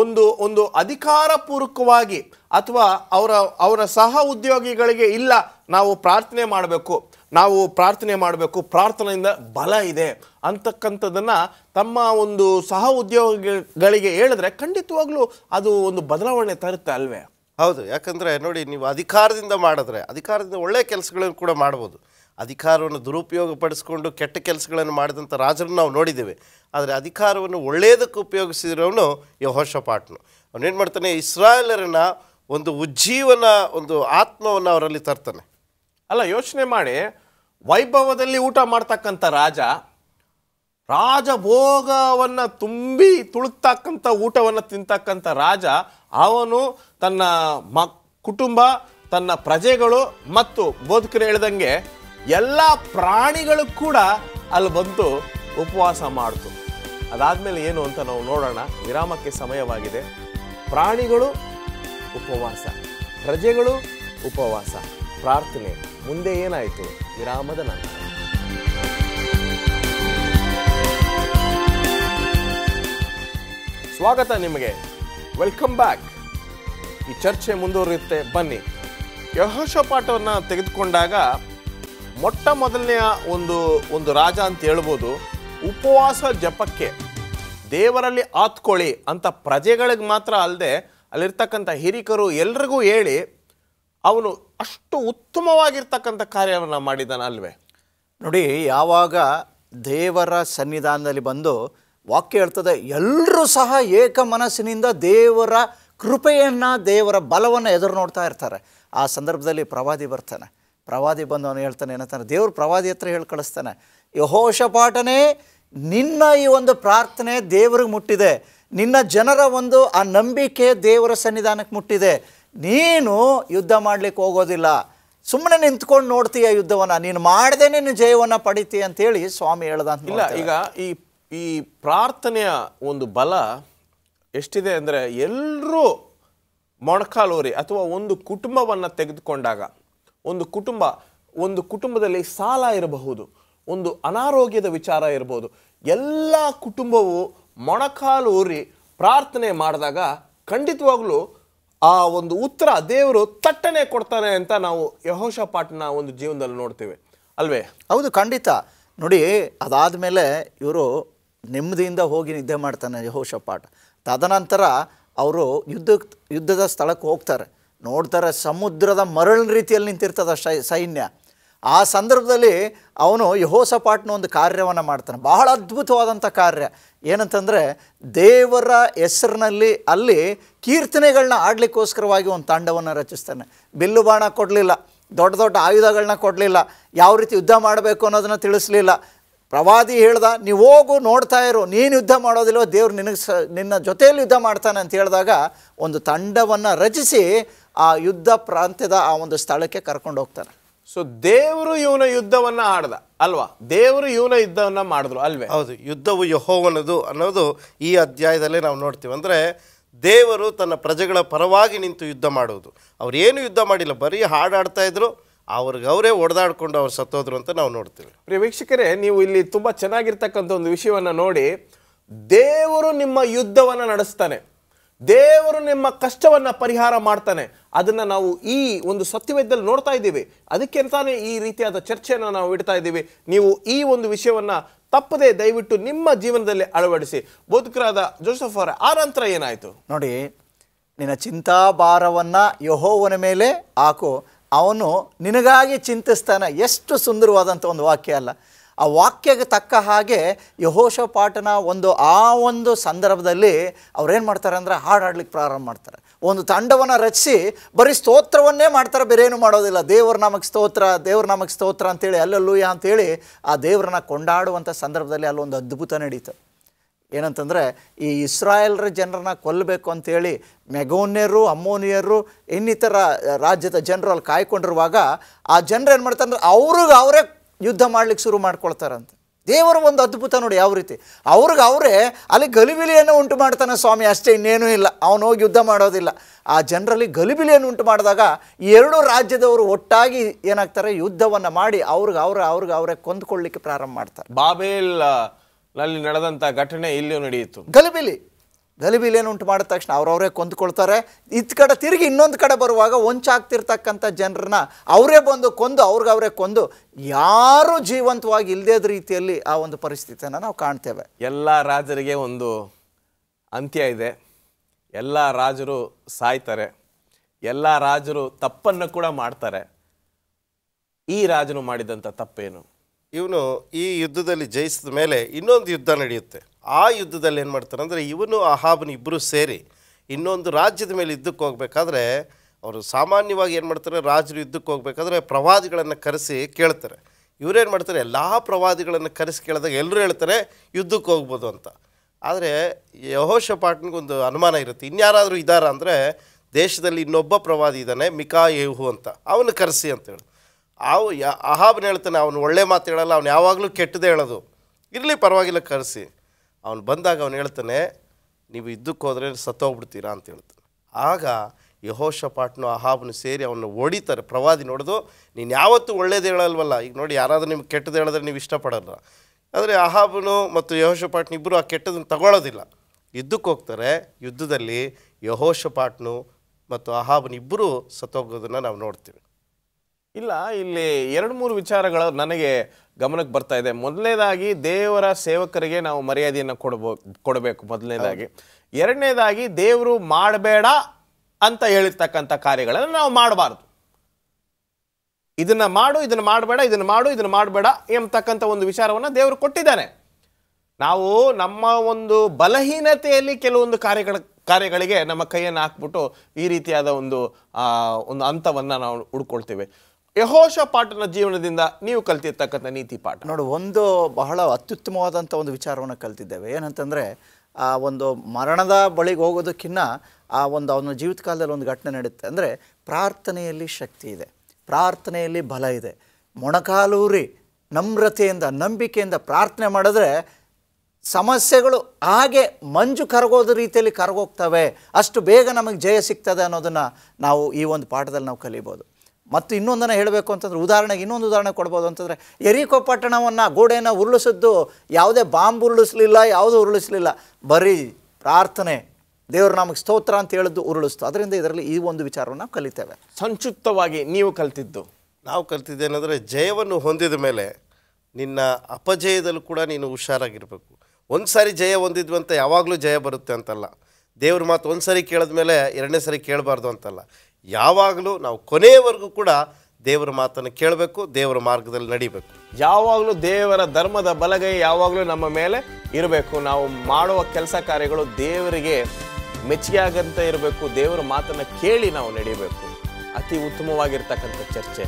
ಒಂದು ಒಂದು ಅಧಿಕಾರಪೂರ್ವಕವಾಗಿ ಅಥವಾ ಅವರ ಅವರ ಸಹ ಉದ್ಯೋಗಿಗಳಿಗೆ ಇಲ್ಲ ನಾವು ಪ್ರಾರ್ಥನೆ ಮಾಡಬೇಕು ನಾವು ಪ್ರಾರ್ಥನೆ ಮಾಡಬೇಕು ಪ್ರಾರ್ಥನೆಯಿಂದ ಬಲ ಇದೆ ಅಂತಕ್ಕಂಥದ್ದನ್ನು ತಮ್ಮ ಒಂದು ಸಹ ಉದ್ಯೋಗಿಗಳಿಗೆ ಹೇಳಿದ್ರೆ ಖಂಡಿತವಾಗ್ಲೂ ಅದು ಒಂದು ಬದಲಾವಣೆ ತರುತ್ತೆ ಅಲ್ವೇ ಹೌದು ಯಾಕಂದರೆ ನೋಡಿ ನೀವು ಅಧಿಕಾರದಿಂದ ಮಾಡಿದ್ರೆ ಅಧಿಕಾರದಿಂದ ಒಳ್ಳೆಯ ಕೆಲಸಗಳನ್ನು ಕೂಡ ಮಾಡ್ಬೋದು ಅಧಿಕಾರವನ್ನು ಪಡಿಸ್ಕೊಂಡು ಕೆಟ್ಟ ಕೆಲಸಗಳನ್ನು ಮಾಡಿದಂಥ ರಾಜರನ್ನು ನಾವು ನೋಡಿದ್ದೇವೆ ಆದರೆ ಅಧಿಕಾರವನ್ನು ಒಳ್ಳೆಯದಕ್ಕೆ ಉಪಯೋಗಿಸಿರೋನು ಯಹೋಶಪಾಟ್ನು ಅವನೇನು ಮಾಡ್ತಾನೆ ಇಸ್ರಾಯೇಲರನ್ನ ಒಂದು ಉಜ್ಜೀವನ ಒಂದು ಆತ್ಮವನ್ನು ಅವರಲ್ಲಿ ತರ್ತಾನೆ ಅಲ್ಲ ಯೋಚನೆ ಮಾಡಿ ವೈಭವದಲ್ಲಿ ಊಟ ಮಾಡ್ತಕ್ಕಂಥ ರಾಜ ರಾಜಭೋಗವನ್ನು ತುಂಬಿ ತುಳುಕ್ತಕ್ಕಂಥ ಊಟವನ್ನು ತಿಂತಕ್ಕಂಥ ರಾಜ ಅವನು ತನ್ನ ಮ ಕುಟುಂಬ ತನ್ನ ಪ್ರಜೆಗಳು ಮತ್ತು ಬೋಧಕರು ಹೇಳ್ದಂಗೆ ಎಲ್ಲ ಪ್ರಾಣಿಗಳು ಕೂಡ ಅಲ್ಲಿ ಬಂತು ಉಪವಾಸ ಮಾಡ್ತು ಅದಾದಮೇಲೆ ಏನು ಅಂತ ನಾವು ನೋಡೋಣ ವಿರಾಮಕ್ಕೆ ಸಮಯವಾಗಿದೆ ಪ್ರಾಣಿಗಳು ಉಪವಾಸ ಪ್ರಜೆಗಳು ಉಪವಾಸ ಪ್ರಾರ್ಥನೆ ಮುಂದೆ ಏನಾಯಿತು ವಿರಾಮದ ನಂತರ ಸ್ವಾಗತ ನಿಮಗೆ ವೆಲ್ಕಮ್ ಬ್ಯಾಕ್ ಈ ಚರ್ಚೆ ಮುಂದುವರಿಯುತ್ತೆ ಬನ್ನಿ ಪಾಠವನ್ನು ತೆಗೆದುಕೊಂಡಾಗ ಮೊಟ್ಟ ಮೊದಲನೆಯ ಒಂದು ಒಂದು ರಾಜ ಅಂತ ಹೇಳ್ಬೋದು ಉಪವಾಸ ಜಪಕ್ಕೆ ದೇವರಲ್ಲಿ ಆತ್ಕೊಳ್ಳಿ ಅಂತ ಪ್ರಜೆಗಳಿಗೆ ಮಾತ್ರ ಅಲ್ಲದೆ ಅಲ್ಲಿರ್ತಕ್ಕಂಥ ಹಿರಿಕರು ಎಲ್ರಿಗೂ ಹೇಳಿ ಅವನು ಅಷ್ಟು ಉತ್ತಮವಾಗಿರ್ತಕ್ಕಂಥ ಕಾರ್ಯವನ್ನು ಮಾಡಿದ್ದಾನೆ ಅಲ್ವೇ ನೋಡಿ ಯಾವಾಗ ದೇವರ ಸನ್ನಿಧಾನದಲ್ಲಿ ಬಂದು ವಾಕ್ಯ ಹೇಳ್ತದೆ ಎಲ್ಲರೂ ಸಹ ಏಕ ಮನಸ್ಸಿನಿಂದ ದೇವರ ಕೃಪೆಯನ್ನು ದೇವರ ಬಲವನ್ನು ಎದುರು ನೋಡ್ತಾ ಇರ್ತಾರೆ ಆ ಸಂದರ್ಭದಲ್ಲಿ ಪ್ರವಾದಿ ಬರ್ತಾನೆ ಪ್ರವಾದಿ ಬಂದು ಅವನು ಹೇಳ್ತಾನೆ ಏನಂತಾನೆ ದೇವರು ಪ್ರವಾದಿ ಹತ್ರ ಹೇಳಿ ಕಳಿಸ್ತಾನೆ ಪಾಠನೇ ನಿನ್ನ ಈ ಒಂದು ಪ್ರಾರ್ಥನೆ ದೇವರಿಗೆ ಮುಟ್ಟಿದೆ ನಿನ್ನ ಜನರ ಒಂದು ಆ ನಂಬಿಕೆ ದೇವರ ಸನ್ನಿಧಾನಕ್ಕೆ ಮುಟ್ಟಿದೆ ನೀನು ಯುದ್ಧ ಮಾಡಲಿಕ್ಕೆ ಹೋಗೋದಿಲ್ಲ ಸುಮ್ಮನೆ ನಿಂತ್ಕೊಂಡು ನೋಡ್ತೀಯ ಯುದ್ಧವನ್ನು ನೀನು ಮಾಡದೆ ನಿನ್ನ ಜಯವನ್ನು ಪಡಿತೀಯ ಅಂತೇಳಿ ಸ್ವಾಮಿ ಹೇಳ್ದ ಇಲ್ಲ ಈಗ ಈ ಈ ಪ್ರಾರ್ಥನೆಯ ಒಂದು ಬಲ ಎಷ್ಟಿದೆ ಅಂದರೆ ಎಲ್ಲರೂ ಮೊಣಕಾಲೂರಿ ಅಥವಾ ಒಂದು ಕುಟುಂಬವನ್ನು ತೆಗೆದುಕೊಂಡಾಗ ಒಂದು ಕುಟುಂಬ ಒಂದು ಕುಟುಂಬದಲ್ಲಿ ಸಾಲ ಇರಬಹುದು ಒಂದು ಅನಾರೋಗ್ಯದ ವಿಚಾರ ಇರ್ಬೋದು ಎಲ್ಲ ಕುಟುಂಬವು ಮೊಣಕಾಲು ಊರಿ ಪ್ರಾರ್ಥನೆ ಮಾಡಿದಾಗ ಖಂಡಿತವಾಗಲೂ ಆ ಒಂದು ಉತ್ತರ ದೇವರು ತಟ್ಟನೆ ಕೊಡ್ತಾನೆ ಅಂತ ನಾವು ಯಹೋಶ ಪಾಠನ ಒಂದು ಜೀವನದಲ್ಲಿ ನೋಡ್ತೀವಿ ಅಲ್ವೇ ಹೌದು ಖಂಡಿತ ನೋಡಿ ಅದಾದ ಮೇಲೆ ಇವರು ನೆಮ್ಮದಿಯಿಂದ ಹೋಗಿ ನಿದ್ದೆ ಮಾಡ್ತಾನೆ ಯಹೋಶ ಪಾಠ ತದನಂತರ ಅವರು ಯುದ್ಧ ಯುದ್ಧದ ಸ್ಥಳಕ್ಕೆ ಹೋಗ್ತಾರೆ ನೋಡ್ತಾರೆ ಸಮುದ್ರದ ಮರಳಿನ ರೀತಿಯಲ್ಲಿ ನಿಂತಿರ್ತದೆ ಸೈನ್ಯ ಆ ಸಂದರ್ಭದಲ್ಲಿ ಅವನು ಯಹೋಸಪಾಟ್ನ ಒಂದು ಕಾರ್ಯವನ್ನು ಮಾಡ್ತಾನೆ ಬಹಳ ಅದ್ಭುತವಾದಂಥ ಕಾರ್ಯ ಏನಂತಂದರೆ ದೇವರ ಹೆಸರಿನಲ್ಲಿ ಅಲ್ಲಿ ಕೀರ್ತನೆಗಳನ್ನ ಆಡಲಿಕ್ಕೋಸ್ಕರವಾಗಿ ಒಂದು ತಂಡವನ್ನು ರಚಿಸ್ತಾನೆ ಬಿಲ್ಲು ಬಾಣ ಕೊಡಲಿಲ್ಲ ದೊಡ್ಡ ದೊಡ್ಡ ಆಯುಧಗಳನ್ನ ಕೊಡಲಿಲ್ಲ ಯಾವ ರೀತಿ ಯುದ್ಧ ಮಾಡಬೇಕು ಅನ್ನೋದನ್ನು ತಿಳಿಸ್ಲಿಲ್ಲ ಪ್ರವಾದಿ ಹೇಳ್ದ ನೀವು ಹೋಗು ನೋಡ್ತಾ ಇರು ನೀನು ಯುದ್ಧ ಮಾಡೋದಿಲ್ಲ ದೇವ್ರು ನಿನಗೆ ಸ ನಿನ್ನ ಜೊತೆಯಲ್ಲಿ ಯುದ್ಧ ಮಾಡ್ತಾನೆ ಅಂತ ಹೇಳಿದಾಗ ಒಂದು ತಂಡವನ್ನು ರಚಿಸಿ ಆ ಯುದ್ಧ ಪ್ರಾಂತ್ಯದ ಆ ಒಂದು ಸ್ಥಳಕ್ಕೆ ಕರ್ಕೊಂಡು ಹೋಗ್ತಾನೆ ಸೊ ದೇವರು ಇವನ ಯುದ್ಧವನ್ನ ಆಡ್ದ ಅಲ್ವಾ ದೇವರು ಇವನ ಯುದ್ಧವನ್ನ ಮಾಡಿದ್ರು ಅಲ್ವೇ ಹೌದು ಯುದ್ಧವು ಯಹೋವನದು ಅನ್ನೋದು ಈ ಅಧ್ಯಾಯದಲ್ಲೇ ನಾವು ನೋಡ್ತೀವಿ ಅಂದರೆ ದೇವರು ತನ್ನ ಪ್ರಜೆಗಳ ಪರವಾಗಿ ನಿಂತು ಯುದ್ಧ ಮಾಡುವುದು ಅವ್ರು ಏನು ಯುದ್ಧ ಮಾಡಿಲ್ಲ ಬರೀ ಹಾಡಾಡ್ತಾ ಇದ್ರು ಅವ್ರಿಗೆ ಅವರೇ ಒಡೆದಾಡ್ಕೊಂಡು ಅವ್ರು ಸತ್ತೋದ್ರು ಅಂತ ನಾವು ನೋಡ್ತೀವಿ ಪ್ರಿಯ ನೀವು ಇಲ್ಲಿ ತುಂಬ ಚೆನ್ನಾಗಿರ್ತಕ್ಕಂಥ ಒಂದು ವಿಷಯವನ್ನು ನೋಡಿ ದೇವರು ನಿಮ್ಮ ಯುದ್ಧವನ್ನು ನಡೆಸ್ತಾನೆ ದೇವರು ನಿಮ್ಮ ಕಷ್ಟವನ್ನು ಪರಿಹಾರ ಮಾಡ್ತಾನೆ ಅದನ್ನು ನಾವು ಈ ಒಂದು ಸತ್ಯವೇದ್ದಲ್ಲಿ ನೋಡ್ತಾ ಇದ್ದೀವಿ ಅದಕ್ಕೆ ಅಂತಾನೆ ಈ ರೀತಿಯಾದ ಚರ್ಚೆಯನ್ನು ನಾವು ಇಡ್ತಾ ಇದ್ದೀವಿ ನೀವು ಈ ಒಂದು ವಿಷಯವನ್ನು ತಪ್ಪದೆ ದಯವಿಟ್ಟು ನಿಮ್ಮ ಜೀವನದಲ್ಲಿ ಅಳವಡಿಸಿ ಬೋಧಕರಾದ ಜೋಸಫ್ ಅವರ ಆ ನಂತರ ಏನಾಯಿತು ನೋಡಿ ನಿನ್ನ ಚಿಂತಾಭಾರವನ್ನು ಯಹೋವನ ಮೇಲೆ ಹಾಕು ಅವನು ನಿನಗಾಗಿ ಚಿಂತಿಸ್ತಾನೆ ಎಷ್ಟು ಸುಂದರವಾದಂಥ ಒಂದು ವಾಕ್ಯ ಅಲ್ಲ ಆ ವಾಕ್ಯಕ್ಕೆ ತಕ್ಕ ಹಾಗೆ ಪಾಠನ ಒಂದು ಆ ಒಂದು ಸಂದರ್ಭದಲ್ಲಿ ಅವ್ರೇನು ಮಾಡ್ತಾರೆ ಅಂದರೆ ಹಾಡು ಹಾಡ್ಲಿಕ್ಕೆ ಪ್ರಾರಂಭ ಮಾಡ್ತಾರೆ ಒಂದು ತಂಡವನ್ನು ರಚಿಸಿ ಬರೀ ಸ್ತೋತ್ರವನ್ನೇ ಮಾಡ್ತಾರೆ ಬೇರೆ ಏನು ಮಾಡೋದಿಲ್ಲ ದೇವ್ರ ನಮಗೆ ಸ್ತೋತ್ರ ದೇವ್ರ ನಮಗೆ ಸ್ತೋತ್ರ ಅಂತೇಳಿ ಅಲ್ಲಲ್ಲೂಯ ಅಂತೇಳಿ ಆ ದೇವ್ರನ್ನ ಕೊಂಡಾಡುವಂಥ ಸಂದರ್ಭದಲ್ಲಿ ಅಲ್ಲೊಂದು ಅದ್ಭುತ ನಡೀತು ಏನಂತಂದರೆ ಈ ಇಸ್ರಾಯೇಲ್ರ ಜನರನ್ನ ಕೊಲ್ಲಬೇಕು ಅಂತೇಳಿ ಮೆಗೋನಿಯರು ಅಮ್ಮೋನಿಯರು ಇನ್ನಿತರ ರಾಜ್ಯದ ಜನರು ಅಲ್ಲಿ ಕಾಯ್ಕೊಂಡಿರುವಾಗ ಆ ಜನರು ಏನು ಮಾಡ್ತಾರೆ ಅಂದರೆ ಅವ್ರಿಗೆ ಅವರೇ ಯುದ್ಧ ಮಾಡ್ಲಿಕ್ಕೆ ಶುರು ಮಾಡ್ಕೊಳ್ತಾರಂತೆ ದೇವರ ಒಂದು ಅದ್ಭುತ ನೋಡಿ ಯಾವ ರೀತಿ ಅವ್ರಿಗೆ ಅವರೇ ಅಲ್ಲಿ ಗಲಿಬಿಲಿಯನ್ನು ಉಂಟು ಮಾಡ್ತಾನೆ ಸ್ವಾಮಿ ಅಷ್ಟೇ ಇನ್ನೇನೂ ಇಲ್ಲ ಅವನು ಹೋಗಿ ಯುದ್ಧ ಮಾಡೋದಿಲ್ಲ ಆ ಜನರಲ್ಲಿ ಗಲಿಬಿಲಿಯನ್ನು ಉಂಟು ಮಾಡಿದಾಗ ಎರಡೂ ರಾಜ್ಯದವರು ಒಟ್ಟಾಗಿ ಏನಾಗ್ತಾರೆ ಯುದ್ಧವನ್ನು ಮಾಡಿ ಅವ್ರಿಗೆ ಅವ್ರ ಅವ್ರಿಗೆ ಅವರೇ ಕೊಂದ್ಕೊಳ್ಳಿಕ್ಕೆ ಪ್ರಾರಂಭ ಮಾಡ್ತಾರೆ ಬಾಬೇಲ್ ನಡೆದಂಥ ಘಟನೆ ಇಲ್ಲಿಯೂ ನಡೆಯಿತು ಗಲಿಬಿಲಿ ಗಲಿಬಿಲೇನು ಉಂಟು ಮಾಡಿದ ತಕ್ಷಣ ಅವ್ರವರೇ ಕೊಂದುಕೊಳ್ತಾರೆ ಇದು ಕಡೆ ತಿರುಗಿ ಇನ್ನೊಂದು ಕಡೆ ಬರುವಾಗ ಒಂಚಾಗ್ತಿರ್ತಕ್ಕಂಥ ಜನರನ್ನ ಅವರೇ ಬಂದು ಕೊಂದು ಅವರೇ ಕೊಂದು ಯಾರೂ ಜೀವಂತವಾಗಿ ಇಲ್ಲದೇದ ರೀತಿಯಲ್ಲಿ ಆ ಒಂದು ಪರಿಸ್ಥಿತಿಯನ್ನು ನಾವು ಕಾಣ್ತೇವೆ ಎಲ್ಲ ರಾಜರಿಗೆ ಒಂದು ಅಂತ್ಯ ಇದೆ ಎಲ್ಲ ರಾಜರು ಸಾಯ್ತಾರೆ ಎಲ್ಲ ರಾಜರು ತಪ್ಪನ್ನು ಕೂಡ ಮಾಡ್ತಾರೆ ಈ ರಾಜನು ಮಾಡಿದಂಥ ತಪ್ಪೇನು ಇವನು ಈ ಯುದ್ಧದಲ್ಲಿ ಜಯಿಸಿದ ಮೇಲೆ ಇನ್ನೊಂದು ಯುದ್ಧ ನಡೆಯುತ್ತೆ ಆ ಯುದ್ಧದಲ್ಲಿ ಏನು ಮಾಡ್ತಾರೆ ಅಂದರೆ ಇವನು ಅಹಾಬನ ಇಬ್ಬರು ಸೇರಿ ಇನ್ನೊಂದು ರಾಜ್ಯದ ಮೇಲೆ ಯುದ್ಧಕ್ಕೆ ಹೋಗ್ಬೇಕಾದ್ರೆ ಅವರು ಸಾಮಾನ್ಯವಾಗಿ ಏನು ಮಾಡ್ತಾರೆ ರಾಜರು ಯುದ್ಧಕ್ಕೆ ಹೋಗ್ಬೇಕಾದ್ರೆ ಪ್ರವಾದಿಗಳನ್ನು ಕರೆಸಿ ಕೇಳ್ತಾರೆ ಇವರೇನು ಮಾಡ್ತಾರೆ ಎಲ್ಲ ಪ್ರವಾದಿಗಳನ್ನು ಕರೆಸಿ ಕೇಳಿದಾಗ ಎಲ್ಲರೂ ಹೇಳ್ತಾರೆ ಯುದ್ಧಕ್ಕೆ ಹೋಗ್ಬೋದು ಅಂತ ಆದರೆ ಯಹೋಶ ಪಾಟ್ನಿಗೊಂದು ಅನುಮಾನ ಇರುತ್ತೆ ಇನ್ಯಾರಾದರೂ ಇದ್ದಾರ ಅಂದರೆ ದೇಶದಲ್ಲಿ ಇನ್ನೊಬ್ಬ ಪ್ರವಾದಿ ಇದ್ದಾನೆ ಮಿಕಾ ಯೇಹು ಅಂತ ಅವನು ಕರೆಸಿ ಅಂತ ಹೇಳಿ ಅವು ಯಾ ಅಹಾಬ್ನ ಹೇಳ್ತಾನೆ ಅವನು ಒಳ್ಳೆ ಮಾತು ಹೇಳಲ್ಲ ಅವನು ಯಾವಾಗಲೂ ಕೆಟ್ಟದೇ ಹೇಳೋದು ಇರಲಿ ಪರವಾಗಿಲ್ಲ ಕರೆಸಿ ಅವನು ಬಂದಾಗ ಅವನು ಹೇಳ್ತಾನೆ ನೀವು ಇದ್ದಕ್ಕೆ ಹೋದರೆ ಸತ್ತೋಗ್ಬಿಡ್ತೀರಾ ಅಂತ ಹೇಳ್ತಾನೆ ಆಗ ಯಹೋಶ ಪಾಟ್ನು ಅಹಾಬ್ನು ಸೇರಿ ಅವನು ಹೊಡಿತಾರೆ ಪ್ರವಾದಿ ನೋಡೋದು ನೀನು ಯಾವತ್ತೂ ಒಳ್ಳೇದು ಹೇಳಲ್ವಲ್ಲ ಈಗ ನೋಡಿ ಯಾರಾದರೂ ನಿಮ್ಗೆ ಕೆಟ್ಟದ್ದು ಹೇಳಿದ್ರೆ ನೀವು ಇಷ್ಟಪಡಲ್ಲ ಆದರೆ ಅಹಾಬ್ನು ಮತ್ತು ಯಹೋಶ ಪಾಟ್ನು ಇಬ್ಬರು ಆ ಕೆಟ್ಟದನ್ನು ತಗೊಳ್ಳೋದಿಲ್ಲ ಯುದ್ಧಕ್ಕೆ ಹೋಗ್ತಾರೆ ಯುದ್ಧದಲ್ಲಿ ಯಹೋಶ ಪಾಟ್ನು ಮತ್ತು ಅಹಾಬ್ನ ಇಬ್ಬರು ಸತ್ತೋಗೋದನ್ನು ನಾವು ನೋಡ್ತೀವಿ ಇಲ್ಲ ಇಲ್ಲಿ ಎರಡು ಮೂರು ವಿಚಾರಗಳು ನನಗೆ ಗಮನಕ್ಕೆ ಬರ್ತಾ ಇದೆ ಮೊದಲನೇದಾಗಿ ದೇವರ ಸೇವಕರಿಗೆ ನಾವು ಮರ್ಯಾದೆಯನ್ನು ಕೊಡ್ಬೋ ಕೊಡಬೇಕು ಮೊದಲನೇದಾಗಿ ಎರಡನೇದಾಗಿ ದೇವರು ಮಾಡಬೇಡ ಅಂತ ಹೇಳಿರ್ತಕ್ಕಂಥ ಕಾರ್ಯಗಳನ್ನು ನಾವು ಮಾಡಬಾರ್ದು ಇದನ್ನ ಮಾಡು ಇದನ್ನ ಮಾಡಬೇಡ ಇದನ್ನ ಮಾಡು ಇದನ್ನ ಮಾಡಬೇಡ ಎಂಬತಕ್ಕಂಥ ಒಂದು ವಿಚಾರವನ್ನು ದೇವರು ಕೊಟ್ಟಿದ್ದಾನೆ ನಾವು ನಮ್ಮ ಒಂದು ಬಲಹೀನತೆಯಲ್ಲಿ ಕೆಲವೊಂದು ಕಾರ್ಯಗಳ ಕಾರ್ಯಗಳಿಗೆ ನಮ್ಮ ಕೈಯನ್ನು ಹಾಕ್ಬಿಟ್ಟು ಈ ರೀತಿಯಾದ ಒಂದು ಒಂದು ಹಂತವನ್ನು ನಾವು ಹುಡ್ಕೊಳ್ತೇವೆ ಯಹೋಶ ಪಾಠನ ಜೀವನದಿಂದ ನೀವು ಕಲ್ತಿರ್ತಕ್ಕಂಥ ನೀತಿ ಪಾಠ ನೋಡು ಒಂದು ಬಹಳ ಅತ್ಯುತ್ತಮವಾದಂಥ ಒಂದು ವಿಚಾರವನ್ನು ಕಲ್ತಿದ್ದೇವೆ ಏನಂತಂದರೆ ಆ ಒಂದು ಮರಣದ ಬಳಿಗೆ ಹೋಗೋದಕ್ಕಿಂತ ಆ ಒಂದು ಅವನ ಜೀವಿತ ಕಾಲದಲ್ಲಿ ಒಂದು ಘಟನೆ ನಡೆಯುತ್ತೆ ಅಂದರೆ ಪ್ರಾರ್ಥನೆಯಲ್ಲಿ ಶಕ್ತಿ ಇದೆ ಪ್ರಾರ್ಥನೆಯಲ್ಲಿ ಬಲ ಇದೆ ಮೊಣಕಾಲೂರಿ ನಮ್ರತೆಯಿಂದ ನಂಬಿಕೆಯಿಂದ ಪ್ರಾರ್ಥನೆ ಮಾಡಿದ್ರೆ ಸಮಸ್ಯೆಗಳು ಹಾಗೆ ಮಂಜು ಕರಗೋದ ರೀತಿಯಲ್ಲಿ ಕರಗೋಗ್ತವೆ ಅಷ್ಟು ಬೇಗ ನಮಗೆ ಜಯ ಸಿಗ್ತದೆ ಅನ್ನೋದನ್ನು ನಾವು ಈ ಒಂದು ಪಾಠದಲ್ಲಿ ನಾವು ಕಲಿಬೋದು ಮತ್ತು ಇನ್ನೊಂದನ್ನು ಹೇಳಬೇಕು ಅಂತಂದರೆ ಉದಾಹರಣೆಗೆ ಇನ್ನೊಂದು ಉದಾಹರಣೆ ಕೊಡ್ಬೋದು ಅಂತಂದರೆ ಎರಿಕೋ ಪಟ್ಟಣವನ್ನು ಗೋಡೆಯನ್ನು ಉರುಳಿಸಿದ್ದು ಯಾವುದೇ ಬಾಂಬ್ ಉರುಳಿಸಲಿಲ್ಲ ಯಾವುದೂ ಉರುಳಿಸಲಿಲ್ಲ ಬರೀ ಪ್ರಾರ್ಥನೆ ದೇವರು ನಮಗೆ ಸ್ತೋತ್ರ ಅಂತ ಹೇಳಿದ್ದು ಉರುಳಿಸ್ತು ಅದರಿಂದ ಇದರಲ್ಲಿ ಈ ಒಂದು ವಿಚಾರವನ್ನು ನಾವು ಕಲಿತೇವೆ ಸಂಕ್ಷಿಪ್ತವಾಗಿ ನೀವು ಕಲಿತಿದ್ದು ನಾವು ಕಲಿತಿದ್ದೇನೆಂದರೆ ಜಯವನ್ನು ಹೊಂದಿದ ಮೇಲೆ ನಿನ್ನ ಅಪಜಯದಲ್ಲೂ ಕೂಡ ನೀನು ಹುಷಾರಾಗಿರಬೇಕು ಒಂದು ಸಾರಿ ಜಯ ಹೊಂದಿದ್ವಿ ಅಂತ ಯಾವಾಗಲೂ ಜಯ ಬರುತ್ತೆ ಅಂತಲ್ಲ ದೇವ್ರ ಮಾತು ಒಂದು ಸಾರಿ ಕೇಳಿದ್ಮೇಲೆ ಎರಡನೇ ಸಾರಿ ಕೇಳಬಾರ್ದು ಅಂತಲ್ಲ ಯಾವಾಗಲೂ ನಾವು ಕೊನೆಯವರೆಗೂ ಕೂಡ ದೇವರ ಮಾತನ್ನು ಕೇಳಬೇಕು ದೇವರ ಮಾರ್ಗದಲ್ಲಿ ನಡೀಬೇಕು ಯಾವಾಗಲೂ ದೇವರ ಧರ್ಮದ ಬಲಗೈ ಯಾವಾಗಲೂ ನಮ್ಮ ಮೇಲೆ ಇರಬೇಕು ನಾವು ಮಾಡುವ ಕೆಲಸ ಕಾರ್ಯಗಳು ದೇವರಿಗೆ ಮೆಚ್ಚುಗೆಯಾಗಂತ ಇರಬೇಕು ದೇವರ ಮಾತನ್ನು ಕೇಳಿ ನಾವು ನಡೀಬೇಕು ಅತಿ ಉತ್ತಮವಾಗಿರ್ತಕ್ಕಂಥ ಚರ್ಚೆ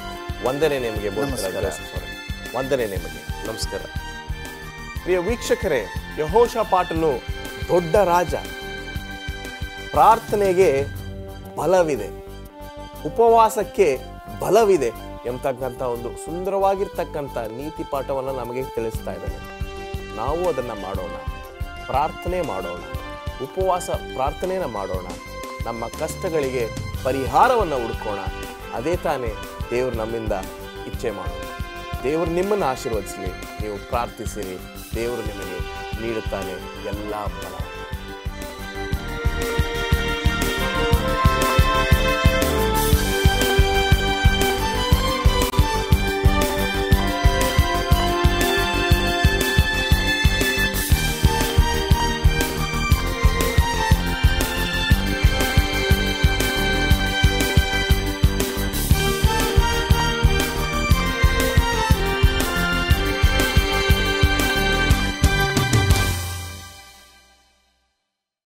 ವಂದನೆ ನಿಮಗೆ ವಂದನೆ ನಿಮಗೆ ನಮಸ್ಕಾರ ಪ್ರಿಯ ವೀಕ್ಷಕರೇ ಯಹೋಶ ಪಾಟನು ದೊಡ್ಡ ರಾಜ ಪ್ರಾರ್ಥನೆಗೆ ಬಲವಿದೆ ಉಪವಾಸಕ್ಕೆ ಬಲವಿದೆ ಎಂಬತಕ್ಕಂಥ ಒಂದು ಸುಂದರವಾಗಿರ್ತಕ್ಕಂಥ ನೀತಿ ಪಾಠವನ್ನು ನಮಗೆ ತಿಳಿಸ್ತಾ ಇದ್ದಾನೆ ನಾವು ಅದನ್ನು ಮಾಡೋಣ ಪ್ರಾರ್ಥನೆ ಮಾಡೋಣ ಉಪವಾಸ ಪ್ರಾರ್ಥನೆಯನ್ನು ಮಾಡೋಣ ನಮ್ಮ ಕಷ್ಟಗಳಿಗೆ ಪರಿಹಾರವನ್ನು ಹುಡುಕೋಣ ಅದೇ ತಾನೇ ದೇವರು ನಮ್ಮಿಂದ ಇಚ್ಛೆ ಮಾಡೋಣ ದೇವರು ನಿಮ್ಮನ್ನು ಆಶೀರ್ವದಿಸಲಿ ನೀವು ಪ್ರಾರ್ಥಿಸಿರಿ ದೇವರು ನಿಮಗೆ ನೀಡುತ್ತಾನೆ ಎಲ್ಲ ಫಲ